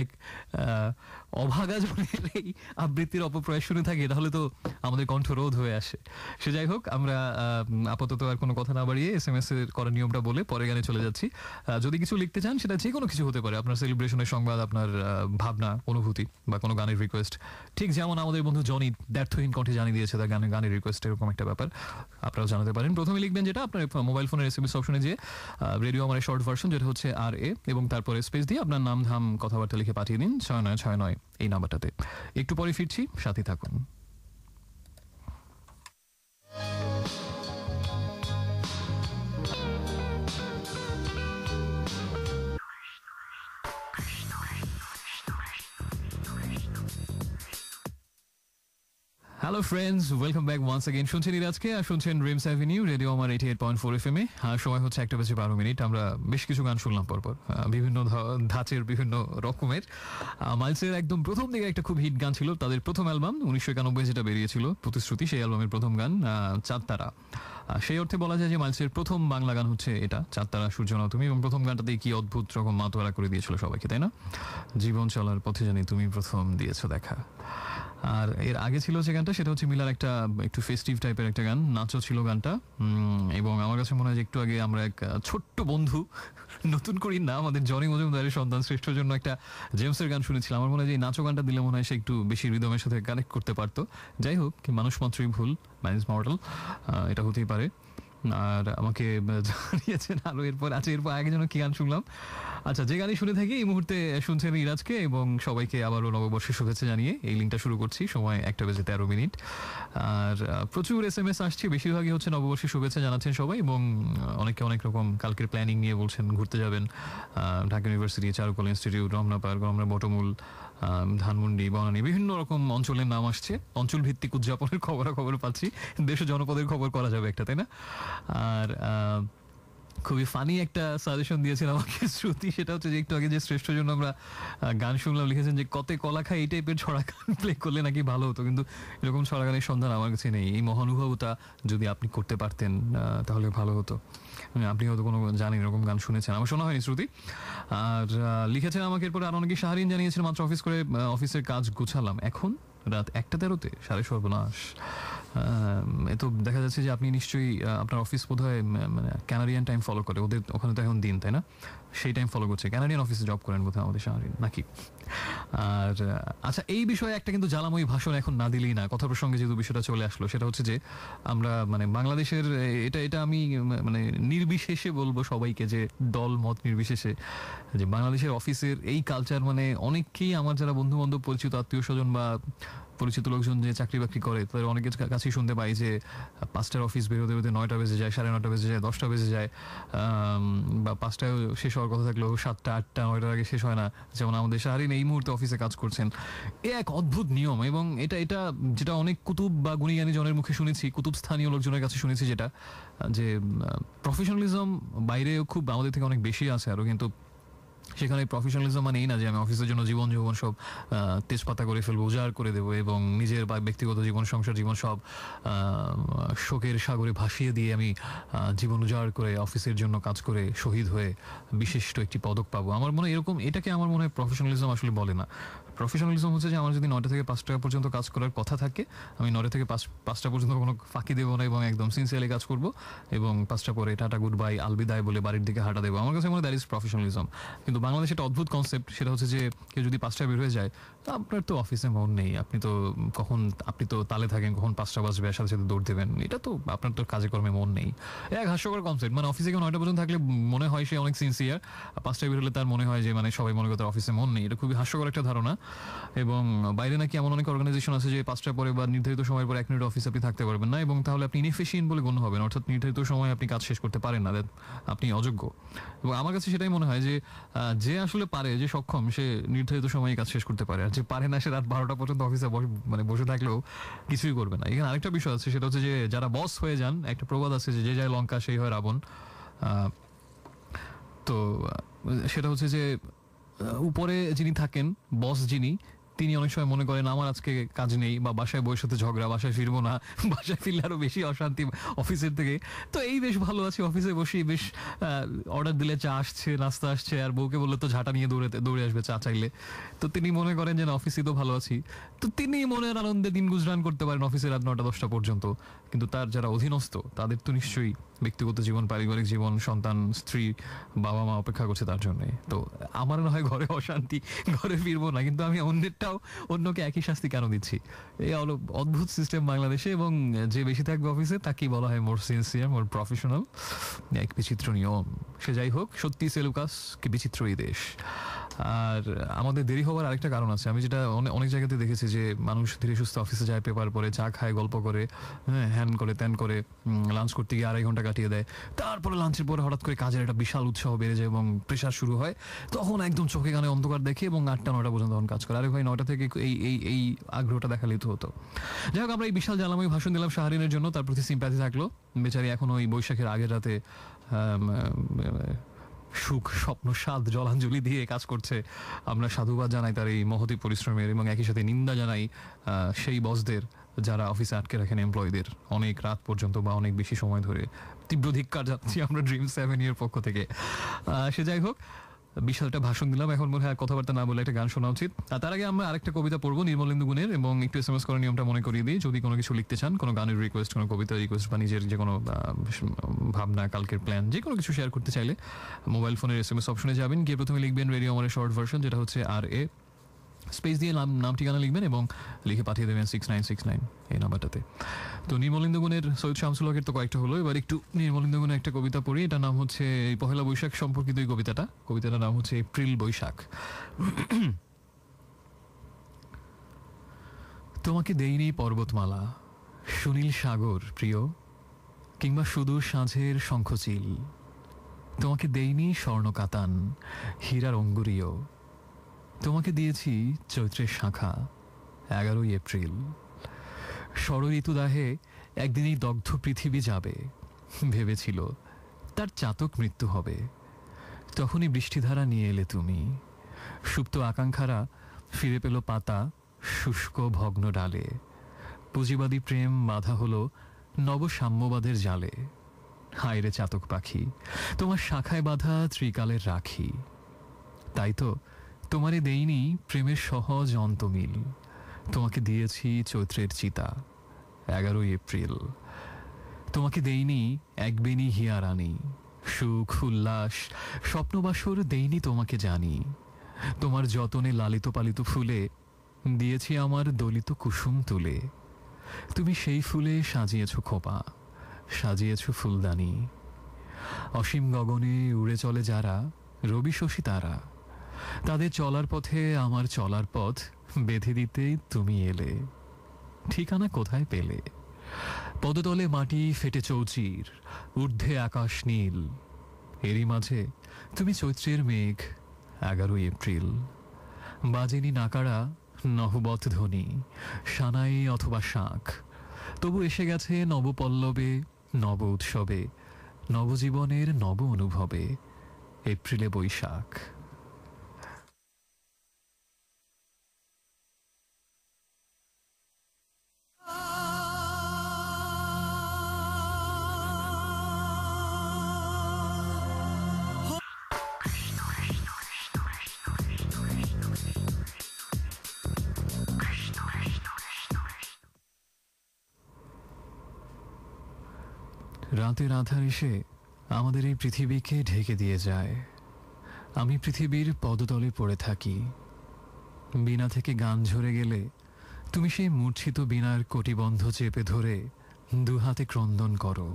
এক অভাগা জনের এই আবৃত্তির অপপ্রয়াস শুনে থাকে তাহলে তো আমাদের কণ্ঠ রোধ হয়ে আসে সে যাই হোক আমরা আপাতত আর কোনো কথা না বাড়িয়ে এস এম এস এর করার নিয়মটা বলে পরে গানে চলে যাচ্ছি যদি কিছু লিখতে চান সেটা যে কোনো কিছু হতে পারে আপনার সেলিব্রেশনের সংবাদ আপনার ভাবনা অনুভূতি বা কোনো গানের রিকোয়েস্ট ঠিক যেমন আমাদের বন্ধু জনি ব্যর্থহীন কণ্ঠে জানিয়ে দিয়েছে তার গানের গানের রিকোয়েস্ট এরকম একটা ব্যাপার আপনারাও জানাতে পারেন প্রথমে লিখবেন যেটা আপনার মোবাইল ফোনের এস এম এস অপশনে যে রেডিও আমার শর্ট শর্ট ভার্সন যেটা হচ্ছে আর এ এবং তারপরে স্পেস দিয়ে আপনার নাম ধাম কথাবার্তা লিখে পাঠিয়ে দিন ছয় নয় ছয় নয় এই নাম্বারটাতে একটু পরে ফিরছি সাথে থাকুন hello friends welcome back once again শুনছেন আজকে আর শুনছেন রিমস অ্যাভিনিউ রেডিও আমার eighty eight point four F এমে আর সময় হচ্ছে একটা বেজে বারো মিনিট আমরা বেশ কিছু গান শুনলাম পরপর বিভিন্ন ধাঁচের বিভিন্ন রকমের মাইলসের একদম প্রথম দিকে একটা খুব হিট গান ছিল তাদের প্রথম অ্যালবাম উনিশশো একানব্বই যেটা বেরিয়েছিল প্রতিশ্রুতি সেই অ্যালবামের প্রথম গান চাঁদতারা সেই অর্থে বলা যায় যে মাইলসের প্রথম বাংলা গান হচ্ছে এটা চাঁদতারা সূর্যনা তুমি এবং প্রথম গানটাতে কি অদ্ভুত রকম মাতোয়ারা করে দিয়েছিল সবাইকে তাই না জীবন চলার পথে জানি তুমি প্রথম দিয়েছো দেখা আর এর আগে ছিল যে গানটা সেটা হচ্ছে মিলার একটা একটু ফেস্টিভ টাইপের একটা গান নাচও ছিল গানটা এবং আমার কাছে মনে হয় যে একটু আগে আমরা এক ছোট্ট বন্ধু নতুন করি না আমাদের জনি মজুমদারের সন্তান শ্রেষ্ঠ জন্য একটা জেমসের গান শুনেছিলাম আমার মনে হয় যে নাচও গানটা দিলে মনে হয় সে একটু বেশি হৃদমের সাথে কানেক্ট করতে পারতো যাই হোক মানুষ মাত্রই ভুল ম্যানেজ মর্টাল এটা হতেই পারে আর আমাকে জানিয়েছেন আরও এরপর আচ্ছা এরপর আগে যেন কি গান শুনলাম আচ্ছা যে গানই শুনে থাকি এই মুহূর্তে শুনছেন ইরাজকে এবং সবাইকে আবারও নববর্ষের শুভেচ্ছা জানিয়ে এই লিঙ্কটা শুরু করছি সময় একটা বেজে তেরো মিনিট আর প্রচুর এস এম এস আসছে বেশিরভাগই হচ্ছে নববর্ষের শুভেচ্ছা জানাচ্ছেন সবাই এবং অনেকে অনেক রকম কালকের প্ল্যানিং নিয়ে বলছেন ঘুরতে যাবেন Dhaka University Charukala Institute Ramna Park Ramna Batamul Dhanmondi Banani বিভিন্ন রকম অঞ্চলের নাম আসছে অঞ্চল ভিত্তিক উদযাপনের খবরাখবর পাচ্ছি দেশ জনপদের খবর করা যাবে একটা তাই না আর খুবই ফানি একটা সাজেশন দিয়েছেন আমাকে শ্রুতি সেটা হচ্ছে যে একটু আগে যে শ্রেষ্ঠ জন্য আমরা গান শুনলাম লিখেছেন যে কতে কলা খায় এই টাইপের ছড়া গান প্লে করলে নাকি ভালো হতো কিন্তু এরকম ছড়া গানের সন্ধান আমার কাছে নেই এই মহানুভবতা যদি আপনি করতে পারতেন তাহলে ভালো হতো আপনি হয়তো কোনো জানেন এরকম গান শুনেছেন আমার শোনা হয়নি শ্রুতি আর লিখেছেন আমাকে এরপরে আর অনেকে সাহারিন জানিয়েছেন মাত্র অফিস করে অফিসের কাজ গুছালাম এখন রাত একটা তেরোতে সাড়ে সর্বনাশ তো দেখা যাচ্ছে যে আপনি নিশ্চয়ই আপনার অফিস বোধ হয় মানে ক্যানারিয়ান টাইম ফলো করে ওদের ওখানে তো এখন দিন তাই না সেই টাইম ফলো করছে ক্যানাডিয়ান অফিসে জব করেন বোধহয় আমাদের শাহরিন নাকি আর আচ্ছা এই বিষয়ে একটা কিন্তু জ্বালাময়ী ভাষণ এখন না দিলেই না কথা প্রসঙ্গে যেহেতু বিষয়টা চলে আসলো সেটা হচ্ছে যে আমরা মানে বাংলাদেশের এটা এটা আমি মানে নির্বিশেষে বলবো সবাইকে যে দল মত নির্বিশেষে যে বাংলাদেশের অফিসের এই কালচার মানে অনেককেই আমার যারা বন্ধু বান্ধব পরিচিত আত্মীয় স্বজন বা পরিচিত লোকজন যে চাকরি বাকরি করে তাদের অনেকের কাছেই শুনতে পাই যে পাঁচটার অফিস বেরোতে বেরোতে নয়টা বেজে যায় সাড়ে নটা বেজে যায় দশটা বেজে যায় বা পাঁচটায় শেষ হওয়ার কথা থাকলেও সাতটা আটটা নয়টার আগে শেষ হয় না যেমন আমাদের শাহরিন এই মুহূর্তে অফিসে কাজ করছেন এ এক অদ্ভুত নিয়ম এবং এটা এটা যেটা অনেক কুতুব বা গুণীজ্ঞানী জনের মুখে শুনেছি কুতুব স্থানীয় লোকজনের কাছে শুনেছি যেটা যে প্রফেশনালিজম বাইরেও খুব আমাদের থেকে অনেক বেশি আছে আরও কিন্তু সেখানে প্রফেশনালিজম মানে এই না যে আমি অফিসের জন্য জীবন যৌবন সব তেজপাতা করে ফেলবো উজাড় করে দেবো এবং নিজের বা ব্যক্তিগত জীবন সংসার জীবন সব শোকের সাগরে ভাসিয়ে দিয়ে আমি জীবন উজাড় করে অফিসের জন্য কাজ করে শহীদ হয়ে বিশিষ্ট একটি পদক পাবো আমার মনে এরকম এটাকে আমার মনে হয় প্রফেশনালিজম আসলে বলে না প্রফেশনালিজম হচ্ছে যে আমার যদি নটা থেকে পাঁচটা পর্যন্ত কাজ করার কথা থাকে আমি নটা থেকে পাঁচ পাঁচটা পর্যন্ত কোনো ফাঁকি দেবো না এবং একদম সিনসিয়ারলি কাজ করব এবং পাঁচটা পরে টাটা গুড বাই আলবিদায় বলে বাড়ির দিকে হাঁটা দেবো আমার কাছে মনে হয় দ্যাট ইজ প্রফেশনালিজম কিন্তু বাংলাদেশে একটা অদ্ভুত কনসেপ্ট সেটা হচ্ছে যে কেউ যদি পাঁচটা বের হয়ে যায় তা আপনার তো অফিসে মন নেই আপনি তো কখন আপনি তো তালে থাকেন কখন পাঁচটা বাজবে সাথে সাথে দৌড় দেবেন এটা তো আপনার তো কাজে কর্মে মন নেই এক হাস্যকর কনসেপ্ট মানে অফিসে কেউ নয়টা পর্যন্ত থাকলে মনে হয় সে অনেক সিনসিয়ার পাঁচটা বের হলে তার মনে হয় যে মানে সবাই মনে করে তার অফিসে মন নেই এটা খুবই হাস্যকর একটা ধারণা এবং বাইরে নাকি এমন অনেক অর্গানাইজেশন আছে যে পাঁচটা পরে বা নির্ধারিত সময়ের পর এক মিনিট অফিসে আপনি থাকতে পারবেন না এবং তাহলে আপনি ইনএফিসিয়েন্ট বলে গণ্য হবেন অর্থাৎ নির্ধারিত সময় আপনি কাজ শেষ করতে পারেন না আপনি অযোগ্য এবং আমার কাছে সেটাই মনে হয় যে যে আসলে পারে যে সক্ষম সে নির্ধারিত সময়ে কাজ শেষ করতে পারে আর যে পারে না সে রাত বারোটা পর্যন্ত অফিসে মানে বসে থাকলেও কিছুই করবে না এখানে আরেকটা বিষয় আছে সেটা হচ্ছে যে যারা বস হয়ে যান একটা প্রবাদ আছে যে যে যায় লঙ্কা সেই হয় রাবণ তো সেটা হচ্ছে যে উপরে যিনি থাকেন বস যিনি তিনি অনেক সময় মনে করেন আমার আজকে কাজ নেই বা বাসায় বউয়ের সাথে ঝগড়া বাসায় ফিরবো না বাসায় ফিরলে আরো বেশি অশান্তি অফিসের থেকে তো এই বেশ ভালো আছে অফিসে বসে বেশ অর্ডার দিলে চা আসছে নাস্তা আসছে আর বউকে বললে তো ঝাঁটা নিয়ে দৌড়ে দৌড়ে আসবে চা চাইলে তো তিনি মনে করেন যে না অফিসে তো ভালো আছি তো তিনি মনের আনন্দে দিন গুজরান করতে পারেন অফিসে রাত নটা দশটা পর্যন্ত কিন্তু তার যারা অধীনস্থ তাদের তো নিশ্চয়ই ব্যক্তিগত জীবন পারিবারিক জীবন সন্তান স্ত্রী বাবা মা অপেক্ষা করছে তার জন্য তো আমার না হয় ঘরে অশান্তি ঘরে ফিরবো না কিন্তু আমি অন্যেরটাও অন্যকে একই শাস্তি কেন দিচ্ছি এই হলো অদ্ভুত সিস্টেম বাংলাদেশে এবং যে বেশি থাকবে অফিসে তাকেই বলা হয় মোর সিনসিয়ার মোর প্রফেশনাল এক বিচিত্র নিয়ম সে যাই হোক সত্যি সেলুকাস কি বিচিত্র এই দেশ আর আমাদের দেরি হওয়ার আরেকটা কারণ আছে আমি যেটা অনেক জায়গাতে দেখেছি যে মানুষ ধীরে সুস্থ অফিসে যায় পেপার পরে চা খায় গল্প করে হ্যাঁ হ্যান করে ত্যান করে লাঞ্চ করতে গিয়ে আড়াই ঘন্টা কাটিয়ে দেয় তারপরে লাঞ্চের পরে হঠাৎ করে কাজের একটা বিশাল উৎসাহ বেড়ে যায় এবং প্রেশার শুরু হয় তখন একদম চোখে গানে অন্ধকার দেখে এবং আটটা নটা পর্যন্ত তখন কাজ করে আরে ভাই নটা থেকে এই এই এই আগ্রহটা দেখালে তো হতো যাই হোক আমরা এই বিশাল জ্বালাময় ভাষণ দিলাম শাহরিনের জন্য তার প্রতি সিম্প্যাথি থাকলো বেচারি এখন ওই বৈশাখের আগের রাতে সুখ স্বপ্ন সাদ জলাঞ্জলি দিয়ে কাজ করছে আমরা সাধুবাদ জানাই তার এই মহতি পরিশ্রমের এবং একই সাথে নিন্দা জানাই সেই বসদের যারা অফিসে আটকে রাখেন এমপ্লয়ীদের অনেক রাত পর্যন্ত বা অনেক বেশি সময় ধরে তীব্র ধিক্কার যাচ্ছি আমরা ড্রিম সেভেন ইয়ার পক্ষ থেকে সে যাই হোক বিশাল একটা ভাষণ দিলাম এখন মনে হয় কথাবার্তা না বলে একটা গান শোনা উচিত আর তার আগে আমরা আরেকটা কবিতা পড়বো নির্মলেন্দু গুণের এবং একটু এস এম এস করার নিয়মটা মনে করিয়ে দিই যদি কোনো কিছু লিখতে চান কোনো গানের রিকোয়েস্ট কোনো কবিতা রিকোয়েস্ট বা নিজের যে কোনো ভাবনা কালকের প্ল্যান যে কোনো কিছু শেয়ার করতে চাইলে মোবাইল ফোনের এস এম এস অপশনে যাবেন গিয়ে প্রথমে লিখবেন রেডিও আমার শর্ট ভার্সন যেটা হচ্ছে আর এ স্পেস দিয়ে নাম নাম ঠিকানা লিখবেন এবং লিখে পাঠিয়ে দেবেন সিক্স নাইন সিক্স নাইন এই নাম্বারটাতে তো নির্মলিন্দ গুণের সৈয়দ শামসুল হকের তো কয়েকটা হলো এবার একটু নির্মলিন্দ গুণের একটা কবিতা পড়ি এটা নাম হচ্ছে এই পহেলা বৈশাখ সম্পর্কিত এই কবিতাটা কবিতাটার নাম হচ্ছে এপ্রিল বৈশাখ তোমাকে দেইনি পর্বতমালা সুনীল সাগর প্রিয় কিংবা সুদূর সাঁঝের শঙ্খচিল তোমাকে দেইনি স্বর্ণকাতান হীরার অঙ্গুরীয় তোমাকে দিয়েছি চৈত্রের শাখা এগারোই এপ্রিল ষড়ঋতুদাহে একদিন এই দগ্ধ পৃথিবী যাবে ভেবেছিল তার চাতক মৃত্যু হবে তখনই বৃষ্টিধারা নিয়ে এলে তুমি সুপ্ত আকাঙ্ক্ষারা ফিরে পেল পাতা শুষ্ক ভগ্ন ডালে পুঁজিবাদী প্রেম বাধা হলো নবসাম্যবাদের জালে হায়রে চাতক পাখি তোমার শাখায় বাঁধা ত্রিকালের রাখি তাই তো তোমারে দেইনি প্রেমের সহজ অন্তমিল তোমাকে দিয়েছি চৈত্রের চিতা এগারোই এপ্রিল তোমাকে দেইনি একবেনি হিয়ারানি সুখ উল্লাস স্বপ্নবাসর দেইনি তোমাকে জানি তোমার যতনে লালিত পালিত ফুলে দিয়েছি আমার দলিত কুসুম তুলে তুমি সেই ফুলে সাজিয়েছ খোপা সাজিয়েছ ফুলদানি অসীম গগনে উড়ে চলে যারা রবি শশী তারা তাদের চলার পথে আমার চলার পথ বেঁধে দিতে তুমি এলে ঠিকানা কোথায় পেলে পদতলে মাটি ফেটে চৌচির ঊর্ধ্বে আকাশ নীল এরই মাঝে তুমি চৈত্রের মেঘ এগারোই এপ্রিল বাজেনি নাকারা নহবত ধ্বনি সানাই অথবা শাঁখ তবু এসে গেছে নবপল্লবে নব উৎসবে নবজীবনের নব অনুভবে এপ্রিলে বৈশাখ রাতের আধার এসে আমাদের এই পৃথিবীকে ঢেকে দিয়ে যায় আমি পৃথিবীর পদতলে পড়ে থাকি বিনা থেকে গান ঝরে গেলে তুমি সেই মূর্ছিত বিনার কটিবন্ধ চেপে ধরে দুহাতে ক্রন্দন করো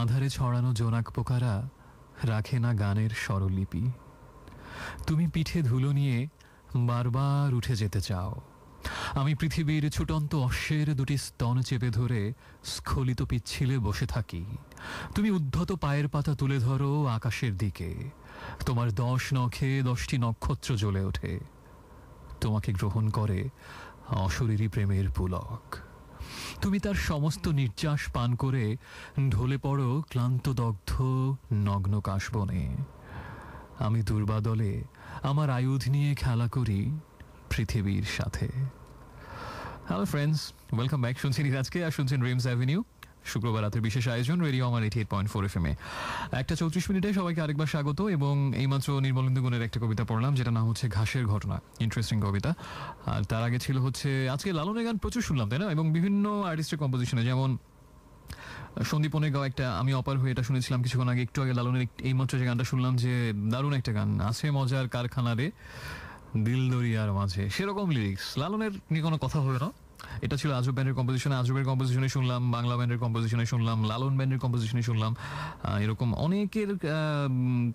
আধারে ছড়ানো জোনাক পোকারা রাখে না গানের স্বরলিপি তুমি পিঠে ধুলো নিয়ে বারবার উঠে যেতে চাও আমি পৃথিবীর ছুটন্ত অশ্বের দুটি স্তন চেপে ধরে স্খলিত পিচ্ছিলে বসে থাকি তুমি উদ্ধত পায়ের পাতা তুলে ধরো আকাশের দিকে তোমার দশ নখে দশটি নক্ষত্র জ্বলে ওঠে তোমাকে গ্রহণ করে অশরীরী প্রেমের পুলক তুমি তার সমস্ত নির্যাস পান করে ঢলে পড়ো ক্লান্ত দগ্ধ নগ্ন কাশবনে আমি দুর্বাদলে আমার আয়ুধ নিয়ে খেলা করি পৃথিবীর সাথে হ্যালো ফ্রেন্ডস ওয়েলকাম ব্যাক শুনছেন আজকে আর শুনছেন রিমস অ্যাভিনিউ শুক্রবার রাতের বিশেষ আয়োজন রেডিও আমার eighty eight point four F এ একটা চৌত্রিশ মিনিটে সবাইকে আরেকবার স্বাগত এবং এইমাত্র নির্মলেন্দু গুণের একটা কবিতা পড়লাম যেটা নাম হচ্ছে ঘাসের ঘটনা ইন্টারেস্টিং কবিতা আর তার আগে ছিল হচ্ছে আজকে লালনের গান প্রচুর শুনলাম তাই না এবং বিভিন্ন আর্টিস্টের কম্পোজিশনে যেমন সন্দীপনের গাও একটা আমি অপার হয়ে এটা শুনেছিলাম কিছুক্ষণ আগে একটু আগে লালনের এইমাত্র যে গানটা শুনলাম যে দারুণ একটা গান আছে মজার কারখানা রে দিল দরিয়ার মাঝে সেরকম লিরিক্স লালনের নিয়ে কোনো কথা হবে না এটা ছিল আজব ব্যান্ডের কম্পোজিশনে আজবের কম্পোজিশনে শুনলাম বাংলা ব্যান্ডের কম্পোজিশনে শুনলাম লালন ব্যান্ডের কম্পোজিশনে শুনলাম এরকম অনেকের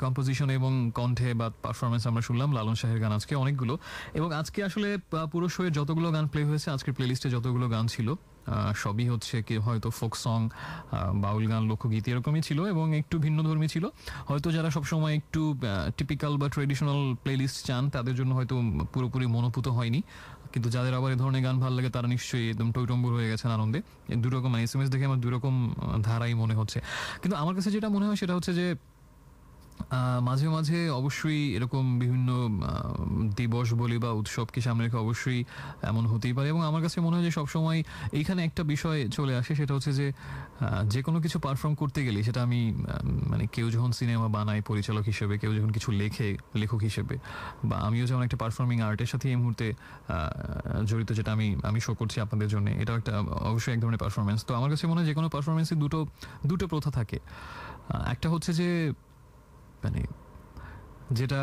কম্পোজিশন এবং কণ্ঠে বা পারফরমেন্স আমরা শুনলাম লালন শাহের গান আজকে অনেকগুলো এবং আজকে আসলে পুরো শোয়ে যতগুলো গান প্লে হয়েছে আজকের প্লেলিস্টে যতগুলো গান ছিল সবই হচ্ছে কি হয়তো ফোক সং বাউল গান লোকগীতি এরকমই ছিল এবং একটু ভিন্নধর্মী ছিল হয়তো যারা সবসময় একটু টিপিক্যাল বা ট্রেডিশনাল প্লেলিস্ট চান তাদের জন্য হয়তো পুরোপুরি মনোপুত হয়নি কিন্তু যাদের আবার এ ধরনের গান ভালো লাগে তারা নিশ্চয়ই একদম টৈটম্বুর হয়ে গেছেন আনন্দে দুরকম এস এম এস দেখে আমার দুরকম ধারাই মনে হচ্ছে কিন্তু আমার কাছে যেটা মনে হয় সেটা হচ্ছে যে মাঝে মাঝে অবশ্যই এরকম বিভিন্ন দিবস বলি বা উৎসবকে সামনে রেখে অবশ্যই এমন হতেই পারে এবং আমার কাছে মনে হয় যে সবসময় এইখানে একটা বিষয় চলে আসে সেটা হচ্ছে যে যে কোনো কিছু পারফর্ম করতে গেলে সেটা আমি মানে কেউ যখন সিনেমা বানায় পরিচালক হিসেবে কেউ যখন কিছু লেখে লেখক হিসেবে বা আমিও যেমন একটা পারফর্মিং আর্টের সাথে এই মুহূর্তে জড়িত যেটা আমি আমি শো করছি আপনাদের জন্য এটাও একটা অবশ্যই এক ধরনের পারফরমেন্স তো আমার কাছে মনে হয় যে কোনো পারফরমেন্সে দুটো দুটো প্রথা থাকে একটা হচ্ছে যে মানে যেটা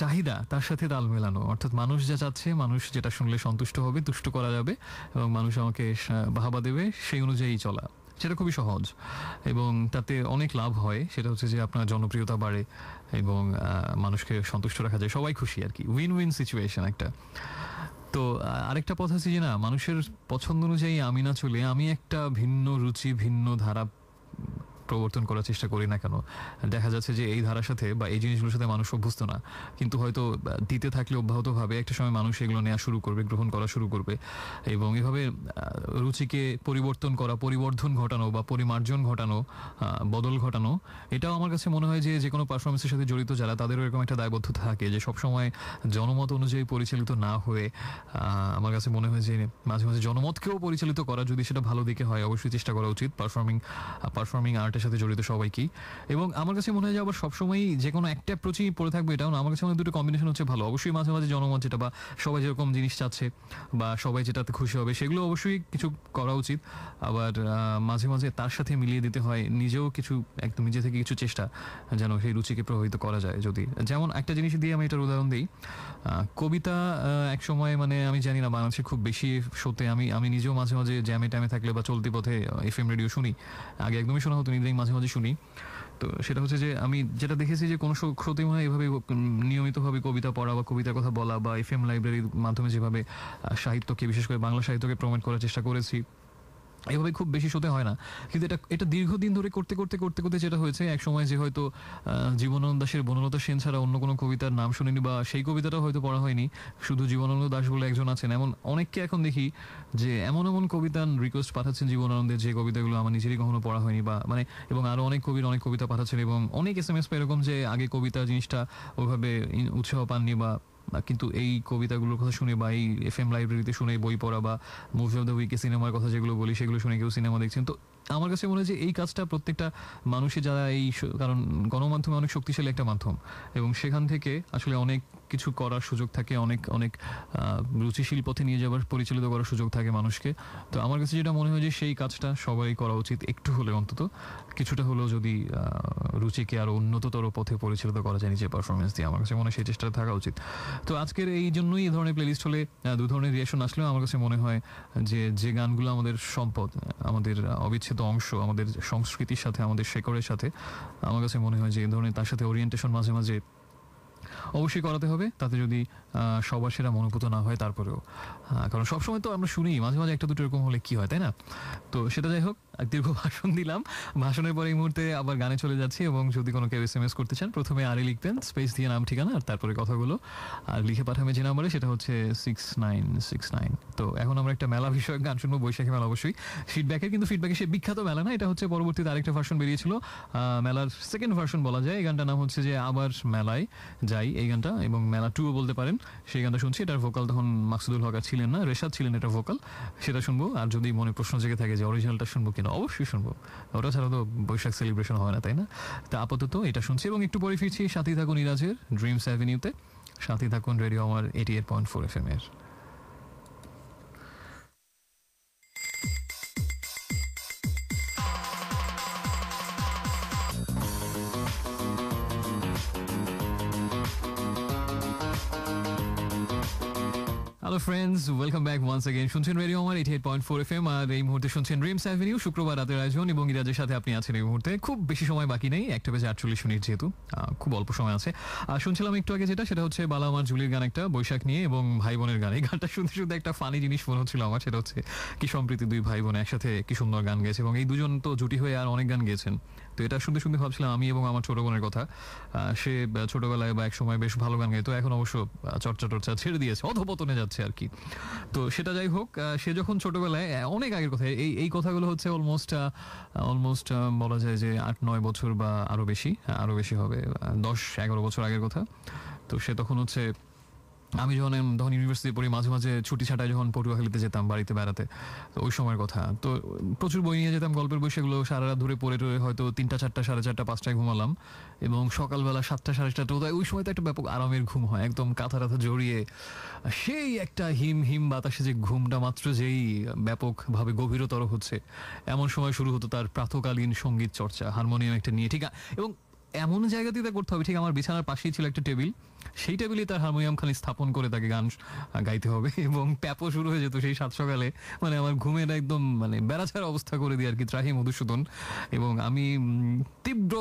চাহিদা তার সাথে তাল মেলানো অর্থাৎ মানুষ যা চাচ্ছে মানুষ যেটা শুনলে সন্তুষ্ট হবে তুষ্ট করা যাবে এবং মানুষ আমাকে বাহাবা দেবে সেই অনুযায়ী চলা সেটা খুবই সহজ এবং তাতে অনেক লাভ হয় সেটা হচ্ছে যে আপনার জনপ্রিয়তা বাড়ে এবং মানুষকে সন্তুষ্ট রাখা যায় সবাই খুশি আর কি উইন উইন সিচুয়েশন একটা তো আরেকটা পথ আছে যে না মানুষের পছন্দ অনুযায়ী আমি না চলে আমি একটা ভিন্ন রুচি ভিন্ন ধারা প্রবর্তন করার চেষ্টা করি না কেন দেখা যাচ্ছে যে এই ধারার সাথে বা এই জিনিসগুলোর সাথে মানুষ অভ্যস্ত না কিন্তু হয়তো দিতে থাকলে অব্যাহতভাবে একটা সময় মানুষ এগুলো নেওয়া শুরু করবে গ্রহণ করা শুরু করবে এবং এভাবে রুচিকে পরিবর্তন করা পরিবর্ধন ঘটানো বা পরিমার্জন ঘটানো বদল ঘটানো এটাও আমার কাছে মনে হয় যে যে কোনো পারফরমেন্সের সাথে জড়িত যারা তাদেরও এরকম একটা দায়বদ্ধ থাকে যে সবসময় জনমত অনুযায়ী পরিচালিত না হয়ে আমার কাছে মনে হয় যে মাঝে মাঝে জনমতকেও পরিচালিত করা যদি সেটা ভালো দিকে হয় অবশ্যই চেষ্টা করা উচিত পারফর্মিং পারফর্মিং আর্টের ব্যবসার সাথে জড়িত সবাইকেই এবং আমার কাছে মনে হয় যে আবার সবসময়ই যে কোনো একটা অ্যাপ্রোচই পড়ে থাকবে এটাও আমার কাছে মনে দুটো কম্বিনেশন হচ্ছে ভালো অবশ্যই মাঝে মাঝে জনমত যেটা বা সবাই যেরকম জিনিস চাচ্ছে বা সবাই যেটাতে খুশি হবে সেগুলো অবশ্যই কিছু করা উচিত আবার মাঝে মাঝে তার সাথে মিলিয়ে দিতে হয় নিজেও কিছু একদম নিজে থেকে কিছু চেষ্টা যেন সেই রুচিকে প্রভাবিত করা যায় যদি যেমন একটা জিনিস দিয়ে আমি এটার উদাহরণ দিই কবিতা এক সময় মানে আমি জানি না বাংলাদেশে খুব বেশি শোতে আমি আমি নিজেও মাঝে মাঝে জ্যামে ট্যামে থাকলে বা চলতি পথে এফ এম রেডিও শুনি আগে একদমই শোনা হতো রেকর্ডিং মাঝে মাঝে শুনি তো সেটা হচ্ছে যে আমি যেটা দেখেছি যে কোনো হয় এভাবে নিয়মিতভাবে কবিতা পড়া বা কবিতার কথা বলা বা এফ এম লাইব্রেরির মাধ্যমে যেভাবে সাহিত্যকে বিশেষ করে বাংলা সাহিত্যকে প্রমোট করার চেষ্টা করেছি এভাবে খুব বেশি শোতে হয় না কিন্তু এটা এটা দীর্ঘদিন ধরে করতে করতে করতে করতে যেটা হয়েছে এক সময় যে হয়তো জীবনানন্দ দাশের বনলতা সেন ছাড়া অন্য কোনো কবিতার নাম শুনিনি বা সেই কবিতাটা হয়তো পড়া হয়নি শুধু জীবনানন্দ দাশ বলে একজন আছেন এমন অনেককে এখন দেখি যে এমন এমন কবিতা রিকোয়েস্ট পাঠাচ্ছেন জীবনানন্দের যে কবিতাগুলো আমার নিজেরই কখনো পড়া হয়নি বা মানে এবং আরও অনেক কবির অনেক কবিতা পাঠাচ্ছেন এবং অনেক এস এম এস এরকম যে আগে কবিতা জিনিসটা ওইভাবে উৎসাহ পাননি বা কিন্তু এই কবিতাগুলোর কথা শুনে বা এই এফ এম লাইব্রেরিতে শুনে বই পড়া বা মুভি অফ দ্য উইকে সিনেমার কথা যেগুলো বলি সেগুলো শুনে কেউ সিনেমা দেখছেন তো আমার কাছে মনে হয় যে এই কাজটা প্রত্যেকটা মানুষের যারা এই কারণ গণমাধ্যমে অনেক শক্তিশালী একটা মাধ্যম এবং সেখান থেকে আসলে অনেক কিছু করার সুযোগ থাকে অনেক অনেক রুচিশীল পথে নিয়ে যাওয়ার পরিচালিত করার সুযোগ থাকে মানুষকে তো আমার কাছে যেটা মনে হয় যে সেই কাজটা সবাই করা উচিত একটু হলে অন্তত কিছুটা হলেও যদি রুচিকে আরও উন্নততর পথে পরিচালিত করা যায় নিজের পারফরমেন্স দিয়ে আমার কাছে মনে হয় সেই চেষ্টা থাকা উচিত তো আজকের এই জন্যই এই ধরনের প্লেলিস্ট হলে দু ধরনের রিয়াকশন আসলেও আমার কাছে মনে হয় যে যে গানগুলো আমাদের সম্পদ আমাদের অবিচ্ছেদ্য অংশ আমাদের সংস্কৃতির সাথে আমাদের শেকড়ের সাথে আমার কাছে মনে হয় যে এই ধরনের তার সাথে ওরিয়েন্টেশন মাঝে মাঝে অবশ্যই করাতে হবে তাতে যদি সবার সেরা মনোভূত না হয় তারপরেও কারণ সবসময় তো আমরা শুনি মাঝে মাঝে একটা দুটো এরকম হলে কি হয় তাই না তো সেটা যাই হোক দীর্ঘ ভাষণ দিলাম ভাষণের পর এই মুহূর্তে আবার গানে চলে যাচ্ছি এবং যদি কোনো কেউ এস এম এস করতে চান প্রথমে আরে লিখবেন স্পেস দিয়ে নাম ঠিকানা আর তারপরে কথাগুলো আর লিখে পাঠাবে যে নাম্বারে সেটা হচ্ছে সিক্স নাইন সিক্স নাইন তো এখন আমরা একটা মেলা বিষয়ক গান শুনবো বৈশাখী মেলা অবশ্যই ফিডব্যাকের কিন্তু ফিডব্যাকের সে বিখ্যাত মেলা না এটা হচ্ছে পরবর্তীতে আরেকটা ভার্সন বেরিয়েছিল মেলার সেকেন্ড ভার্সন বলা যায় এই গানটার নাম হচ্ছে যে আবার মেলায় যাই এই গানটা এবং মেলা টুও বলতে পারেন সেই গানটা শুনছি এটার ভোকাল তখন মাকসুদুল হকা ছিলেন না রেশাদ ছিলেন এটা ভোকাল সেটা শুনবো আর যদি মনে প্রশ্ন জেগে থাকে যে অরিজিনালটা শুনবো কিনা অবশ্যই শুনবো ওটা ছাড়া তো বৈশাখ সেলিব্রেশন হয় না তাই না তা আপাতত এটা শুনছি এবং একটু পরে ফিরছি সাথী থাকুন ইরাজের ড্রিমস অ্যাভিনিউতে সাথী থাকুন রেডিও আমার eighty eight point four F M এর hello friends welcome back once again শুনছেন রেডিও আমার eight eight point four F M আর এই মুহূর্তে শুনছেন ড্রিমস অ্যাভিনিউ শুক্রবার রাতের আয়োজন এবং ইরাজের সাথে আপনি আছেন এই মুহূর্তে খুব বেশি সময় বাকি নেই একটা বেজে আটচল্লিশ মিনিট যেহেতু খুব অল্প সময় আছে আর শুনছিলাম একটু আগে যেটা সেটা হচ্ছে বালা আমার জুলির গান একটা বৈশাখ নিয়ে এবং ভাই বোনের গান এই গানটা শুনতে শুনতে একটা ফানি জিনিস মনে হচ্ছিল আমার সেটা হচ্ছে কি সম্প্রীতি দুই ভাই বোন একসাথে কি সুন্দর গান গেছে এবং এই দুজন তো জুটি হয়ে আর অনেক গান গেয়েছেন তো এটা শুনতে শুনতে ভাবছিলাম আমি এবং আমার ছোট বোনের কথা সে ছোটবেলায় বা একসময় বেশ ভালো গান গাইতো এখন অবশ্য চর্চা টর্চা ছেড়ে দিয়েছে অধপতনে যাচ্ছে আর কি তো সেটা যাই হোক সে যখন ছোটবেলায় অনেক আগের কথা এই এই কথাগুলো হচ্ছে অলমোস্ট অলমোস্ট বলা যায় যে আট নয় বছর বা আরও বেশি আরও বেশি হবে দশ এগারো বছর আগের কথা তো সে তখন হচ্ছে আমি যখন তখন ইউনিভার্সিটি পড়ি মাঝে মাঝে ছুটি ছাটায় যখন পটুয়া খেলিতে যেতাম বাড়িতে বেড়াতে তো ওই সময়ের কথা তো প্রচুর বই নিয়ে যেতাম গল্পের বই সেগুলো সারা রাত ধরে পড়ে টরে হয়তো তিনটা চারটা সাড়ে চারটা পাঁচটায় ঘুমালাম এবং সকালবেলা সাতটা সাড়ে সাতটা ওই সময় তো একটা ব্যাপক আরামের ঘুম হয় একদম কাঁথা রাথা জড়িয়ে সেই একটা হিম হিম বাতাসে যে ঘুমটা মাত্র যেই ব্যাপকভাবে গভীরতর হচ্ছে এমন সময় শুরু হতো তার প্রাতকালীন সঙ্গীত চর্চা হারমোনিয়াম একটা নিয়ে ঠিক এবং এমন জায়গাতে তা করতে হবে ঠিক আমার বিছানার পাশেই ছিল একটা টেবিল সেই টেবিলে তার হারমোনিয়াম খালি স্থাপন করে তাকে গান গাইতে হবে এবং প্যাপো শুরু হয়ে যেত সেই সাত সকালে মানে আমার ঘুমের একদম মানে বেড়াছাড়া অবস্থা করে দিয়ে আর কি ত্রাহি মধুসূদন এবং আমি তীব্র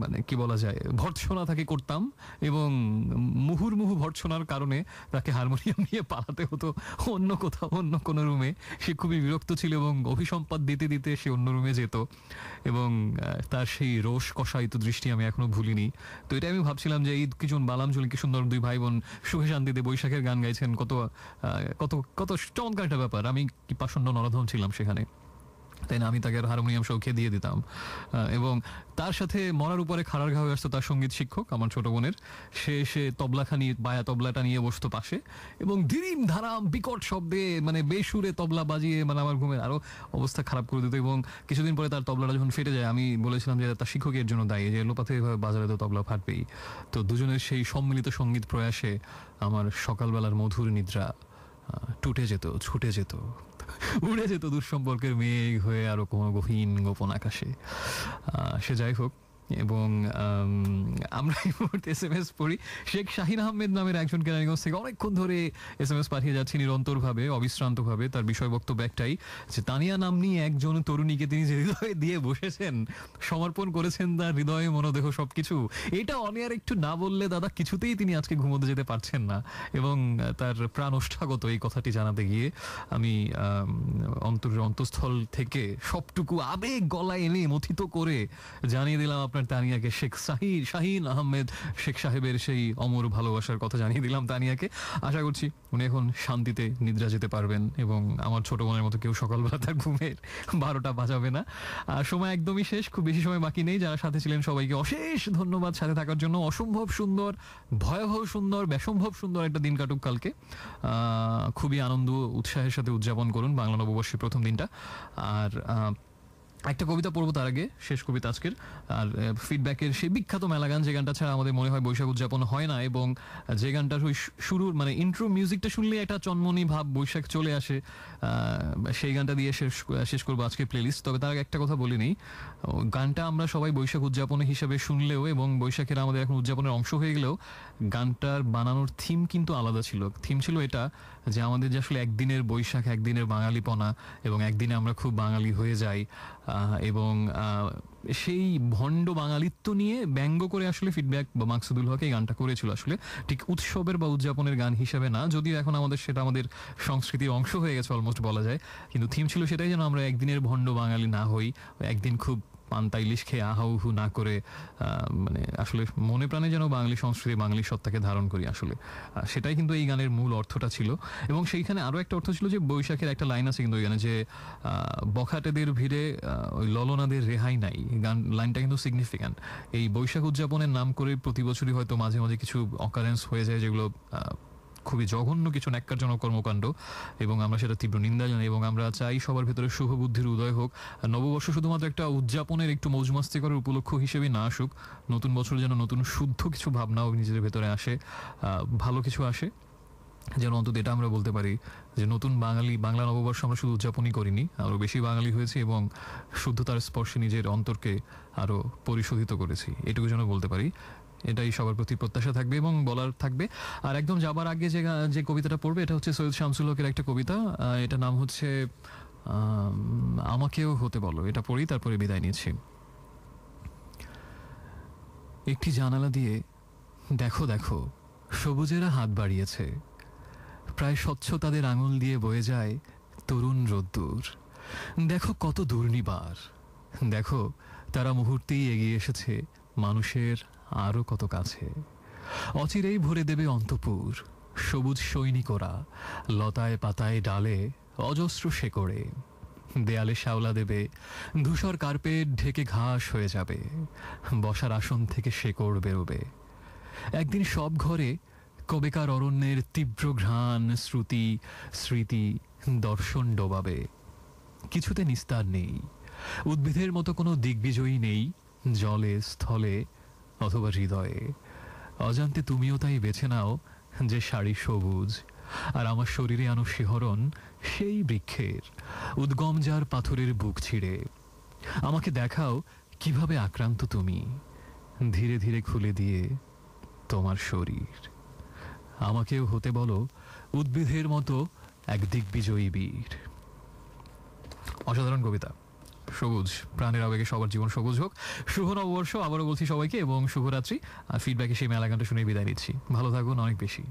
মানে কি বলা যায় ভর্ৎসনা তাকে করতাম এবং মুহুর্মুহু ভর্ৎসনার কারণে তাকে হারমোনিয়াম নিয়ে পালাতে হতো অন্য কোথাও অন্য কোনো রুমে সে খুবই বিরক্ত ছিল এবং অভিসম্পাদ দিতে দিতে সে অন্য রুমে যেত এবং তার সেই রোষ কষায়িত দৃষ্টি আমি এখনো ভুলিনি তো এটা আমি ভাবছিলাম যে ঈদ কিছু বালাম কি সুন্দর দুই ভাই বোন সুখে শান্তিতে বৈশাখের গান গাইছেন কত কত কত চমৎকার একটা ব্যাপার আমি কি পাষণ্ড নরধম ছিলাম সেখানে তাই না আমি তাকে আর হারমোনিয়াম শৌখে দিয়ে দিতাম এবং তার সাথে মরার উপরে খাড়ার ঘা হয়ে আসতো তার সঙ্গীত শিক্ষক আমার ছোট বোনের সে এসে তবলাখানি বায়া তবলাটা নিয়ে বসতো পাশে এবং ধীরিম ধারাম বিকট শব্দে মানে বেসুরে তবলা বাজিয়ে মানে আমার ঘুমের আরও অবস্থা খারাপ করে দিত এবং কিছুদিন পরে তার তবলাটা যখন ফেটে যায় আমি বলেছিলাম যে তার শিক্ষকের জন্য দায়ী যে লোপাতে এভাবে বাজারে তো তবলা ফাটবেই তো দুজনের সেই সম্মিলিত সঙ্গীত প্রয়াসে আমার সকালবেলার মধুর নিদ্রা টুটে যেত ছুটে যেত উড়ে যেত দুঃসম্পর্কের মেঘ হয়ে আরো কোনো গহীন গোপন আকাশে সে যাই হোক এবং আমরা এই মুহূর্তে এস এম এস পড়ি শেখ শাহিন আহমেদ নামের একজন কেরানীগঞ্জ থেকে অনেকক্ষণ ধরে এস এম এস পাঠিয়ে যাচ্ছে নিরন্তরভাবে অবিশ্রান্তভাবে তার বিষয় বক্তব্য একটাই যে তানিয়া নাম নিয়ে একজন তরুণীকে তিনি যে হৃদয়ে দিয়ে বসেছেন সমর্পণ করেছেন তার হৃদয়ে মনোদেহ সবকিছু এটা অনিয়ার একটু না বললে দাদা কিছুতেই তিনি আজকে ঘুমোতে যেতে পারছেন না এবং তার প্রাণষ্ঠাগত এই কথাটি জানাতে গিয়ে আমি অন্তর অন্তঃস্থল থেকে সবটুকু আবেগ গলা এনে মথিত করে জানিয়ে দিলাম আপনার নমস্কার তানিয়াকে শেখ সাহির শাহিন আহমেদ শেখ সাহেবের সেই অমর ভালোবাসার কথা জানিয়ে দিলাম তানিয়াকে আশা করছি উনি এখন শান্তিতে নিদ্রা যেতে পারবেন এবং আমার ছোট বোনের মতো কেউ সকালবেলা তার ঘুমের বারোটা বাজাবে না আর সময় একদমই শেষ খুব বেশি সময় বাকি নেই যারা সাথে ছিলেন সবাইকে অশেষ ধন্যবাদ সাথে থাকার জন্য অসম্ভব সুন্দর ভয়াবহ সুন্দর বেসম্ভব সুন্দর একটা দিন কাটুক কালকে খুবই আনন্দ উৎসাহের সাথে উদযাপন করুন বাংলা নববর্ষের প্রথম দিনটা আর একটা কবিতা পড়বো তার আগে শেষ কবিতা আজকের আর ফিডব্যাকের সেই বিখ্যাত মেলা গান যে গানটা ছাড়া আমাদের মনে হয় বৈশাখ উদযাপন হয় না এবং যে গানটার ওই শুরুর মানে ইন্ট্রো মিউজিকটা শুনলে একটা চন্মনি ভাব বৈশাখ চলে আসে সেই গানটা দিয়ে শেষ শেষ করবো আজকের প্লেলিস্ট তবে তার একটা কথা বলিনি গানটা আমরা সবাই বৈশাখ উদযাপন হিসেবে শুনলেও এবং বৈশাখের আমাদের এখন উদযাপনের অংশ হয়ে গেলেও গানটার বানানোর থিম কিন্তু আলাদা ছিল থিম ছিল এটা যে আমাদের যে আসলে একদিনের বৈশাখ একদিনের বাঙালিপনা এবং একদিনে আমরা খুব বাঙালি হয়ে যাই এবং সেই ভণ্ড বাঙালিত্ব নিয়ে ব্যঙ্গ করে আসলে ফিডব্যাক বা মাকসুদুল হক এই গানটা করেছিল আসলে ঠিক উৎসবের বা উদযাপনের গান হিসেবে না যদিও এখন আমাদের সেটা আমাদের সংস্কৃতির অংশ হয়ে গেছে অলমোস্ট বলা যায় কিন্তু থিম ছিল সেটাই যেন আমরা একদিনের ভণ্ড বাঙালি না হই একদিন খুব পান্তা ইলিশ খেয়ে আহাউহু না করে মানে আসলে মনে প্রাণে যেন বাঙালি সংস্কৃতি বাঙালি সত্তাকে ধারণ করি আসলে সেটাই কিন্তু এই গানের মূল অর্থটা ছিল এবং সেইখানে আরও একটা অর্থ ছিল যে বৈশাখের একটা লাইন আছে কিন্তু ওই গানে যে বখাটেদের ভিড়ে ওই ললনাদের রেহাই নাই গান লাইনটা কিন্তু সিগনিফিক্যান্ট এই বৈশাখ উদযাপনের নাম করে প্রতি বছরই হয়তো মাঝে মাঝে কিছু অকারেন্স হয়ে যায় যেগুলো খুবই জঘন্য কিছু ন্যাক্কারজনক কর্মকাণ্ড এবং আমরা সেটা তীব্র নিন্দা জানাই এবং আমরা চাই সবার ভেতরে শুভ বুদ্ধির উদয় হোক নববর্ষ শুধুমাত্র একটা উদযাপনের একটু মৌজমাস্তি করার উপলক্ষ হিসেবে না আসুক নতুন বছর যেন নতুন শুদ্ধ কিছু ভাবনাও নিজেদের ভেতরে আসে ভালো কিছু আসে যেন অন্তত এটা আমরা বলতে পারি যে নতুন বাঙালি বাংলা নববর্ষ আমরা শুধু উদযাপনই করিনি আরও বেশি বাঙালি হয়েছে এবং শুদ্ধতার স্পর্শে নিজের অন্তরকে আরও পরিশোধিত করেছি এটুকু যেন বলতে পারি এটাই সবার প্রতি প্রত্যাশা থাকবে এবং বলার থাকবে আর একদম যাবার আগে যে যে কবিতাটা পড়বে এটা হচ্ছে সৈয়দ শামসুল হকের একটা কবিতা এটা নাম হচ্ছে আমাকেও হতে বলো এটা পড়ি তারপরে বিদায় নিচ্ছি একটি জানালা দিয়ে দেখো দেখো সবুজেরা হাত বাড়িয়েছে প্রায় স্বচ্ছ তাদের আঙুল দিয়ে বয়ে যায় তরুণ রোদ্দুর দেখো কত দুর্নিবার দেখো তারা মুহূর্তেই এগিয়ে এসেছে মানুষের আরও কত কাছে অচিরেই ভরে দেবে অন্তপুর সবুজ সৈনিকরা লতায় পাতায় ডালে অজস্র শেকড়ে দেয়ালে শ্যাওলা দেবে ধূসর কার্পেট ঢেকে ঘাস হয়ে যাবে বসার আসন থেকে শেকড় বেরোবে একদিন সব ঘরে কবেকার অরণ্যের তীব্র ঘ্রাণ শ্রুতি স্মৃতি দর্শন ডোবাবে কিছুতে নিস্তার নেই উদ্ভিদের মতো কোনো দিগ্বিজয়ী নেই জলে স্থলে অথবা হৃদয়ে অজান্তে তুমিও তাই বেছে নাও যে শাড়ি সবুজ আর আমার শরীরে আনো শিহরণ সেই বৃক্ষের উদ্গম যার পাথরের বুক ছিঁড়ে আমাকে দেখাও কিভাবে আক্রান্ত তুমি ধীরে ধীরে খুলে দিয়ে তোমার শরীর আমাকেও হতে বলো উদ্ভিদের মতো একদিক বিজয়ী বীর অসাধারণ কবিতা সবুজ প্রাণের আবেগে সবার জীবন সবুজ হোক শুভ নববর্ষ আবারও বলছি সবাইকে এবং শুভরাত্রি আর ফিডব্যাকে সেই মেলা গানটা শুনে বিদায় নিচ্ছি ভালো থাকুন অনেক বেশি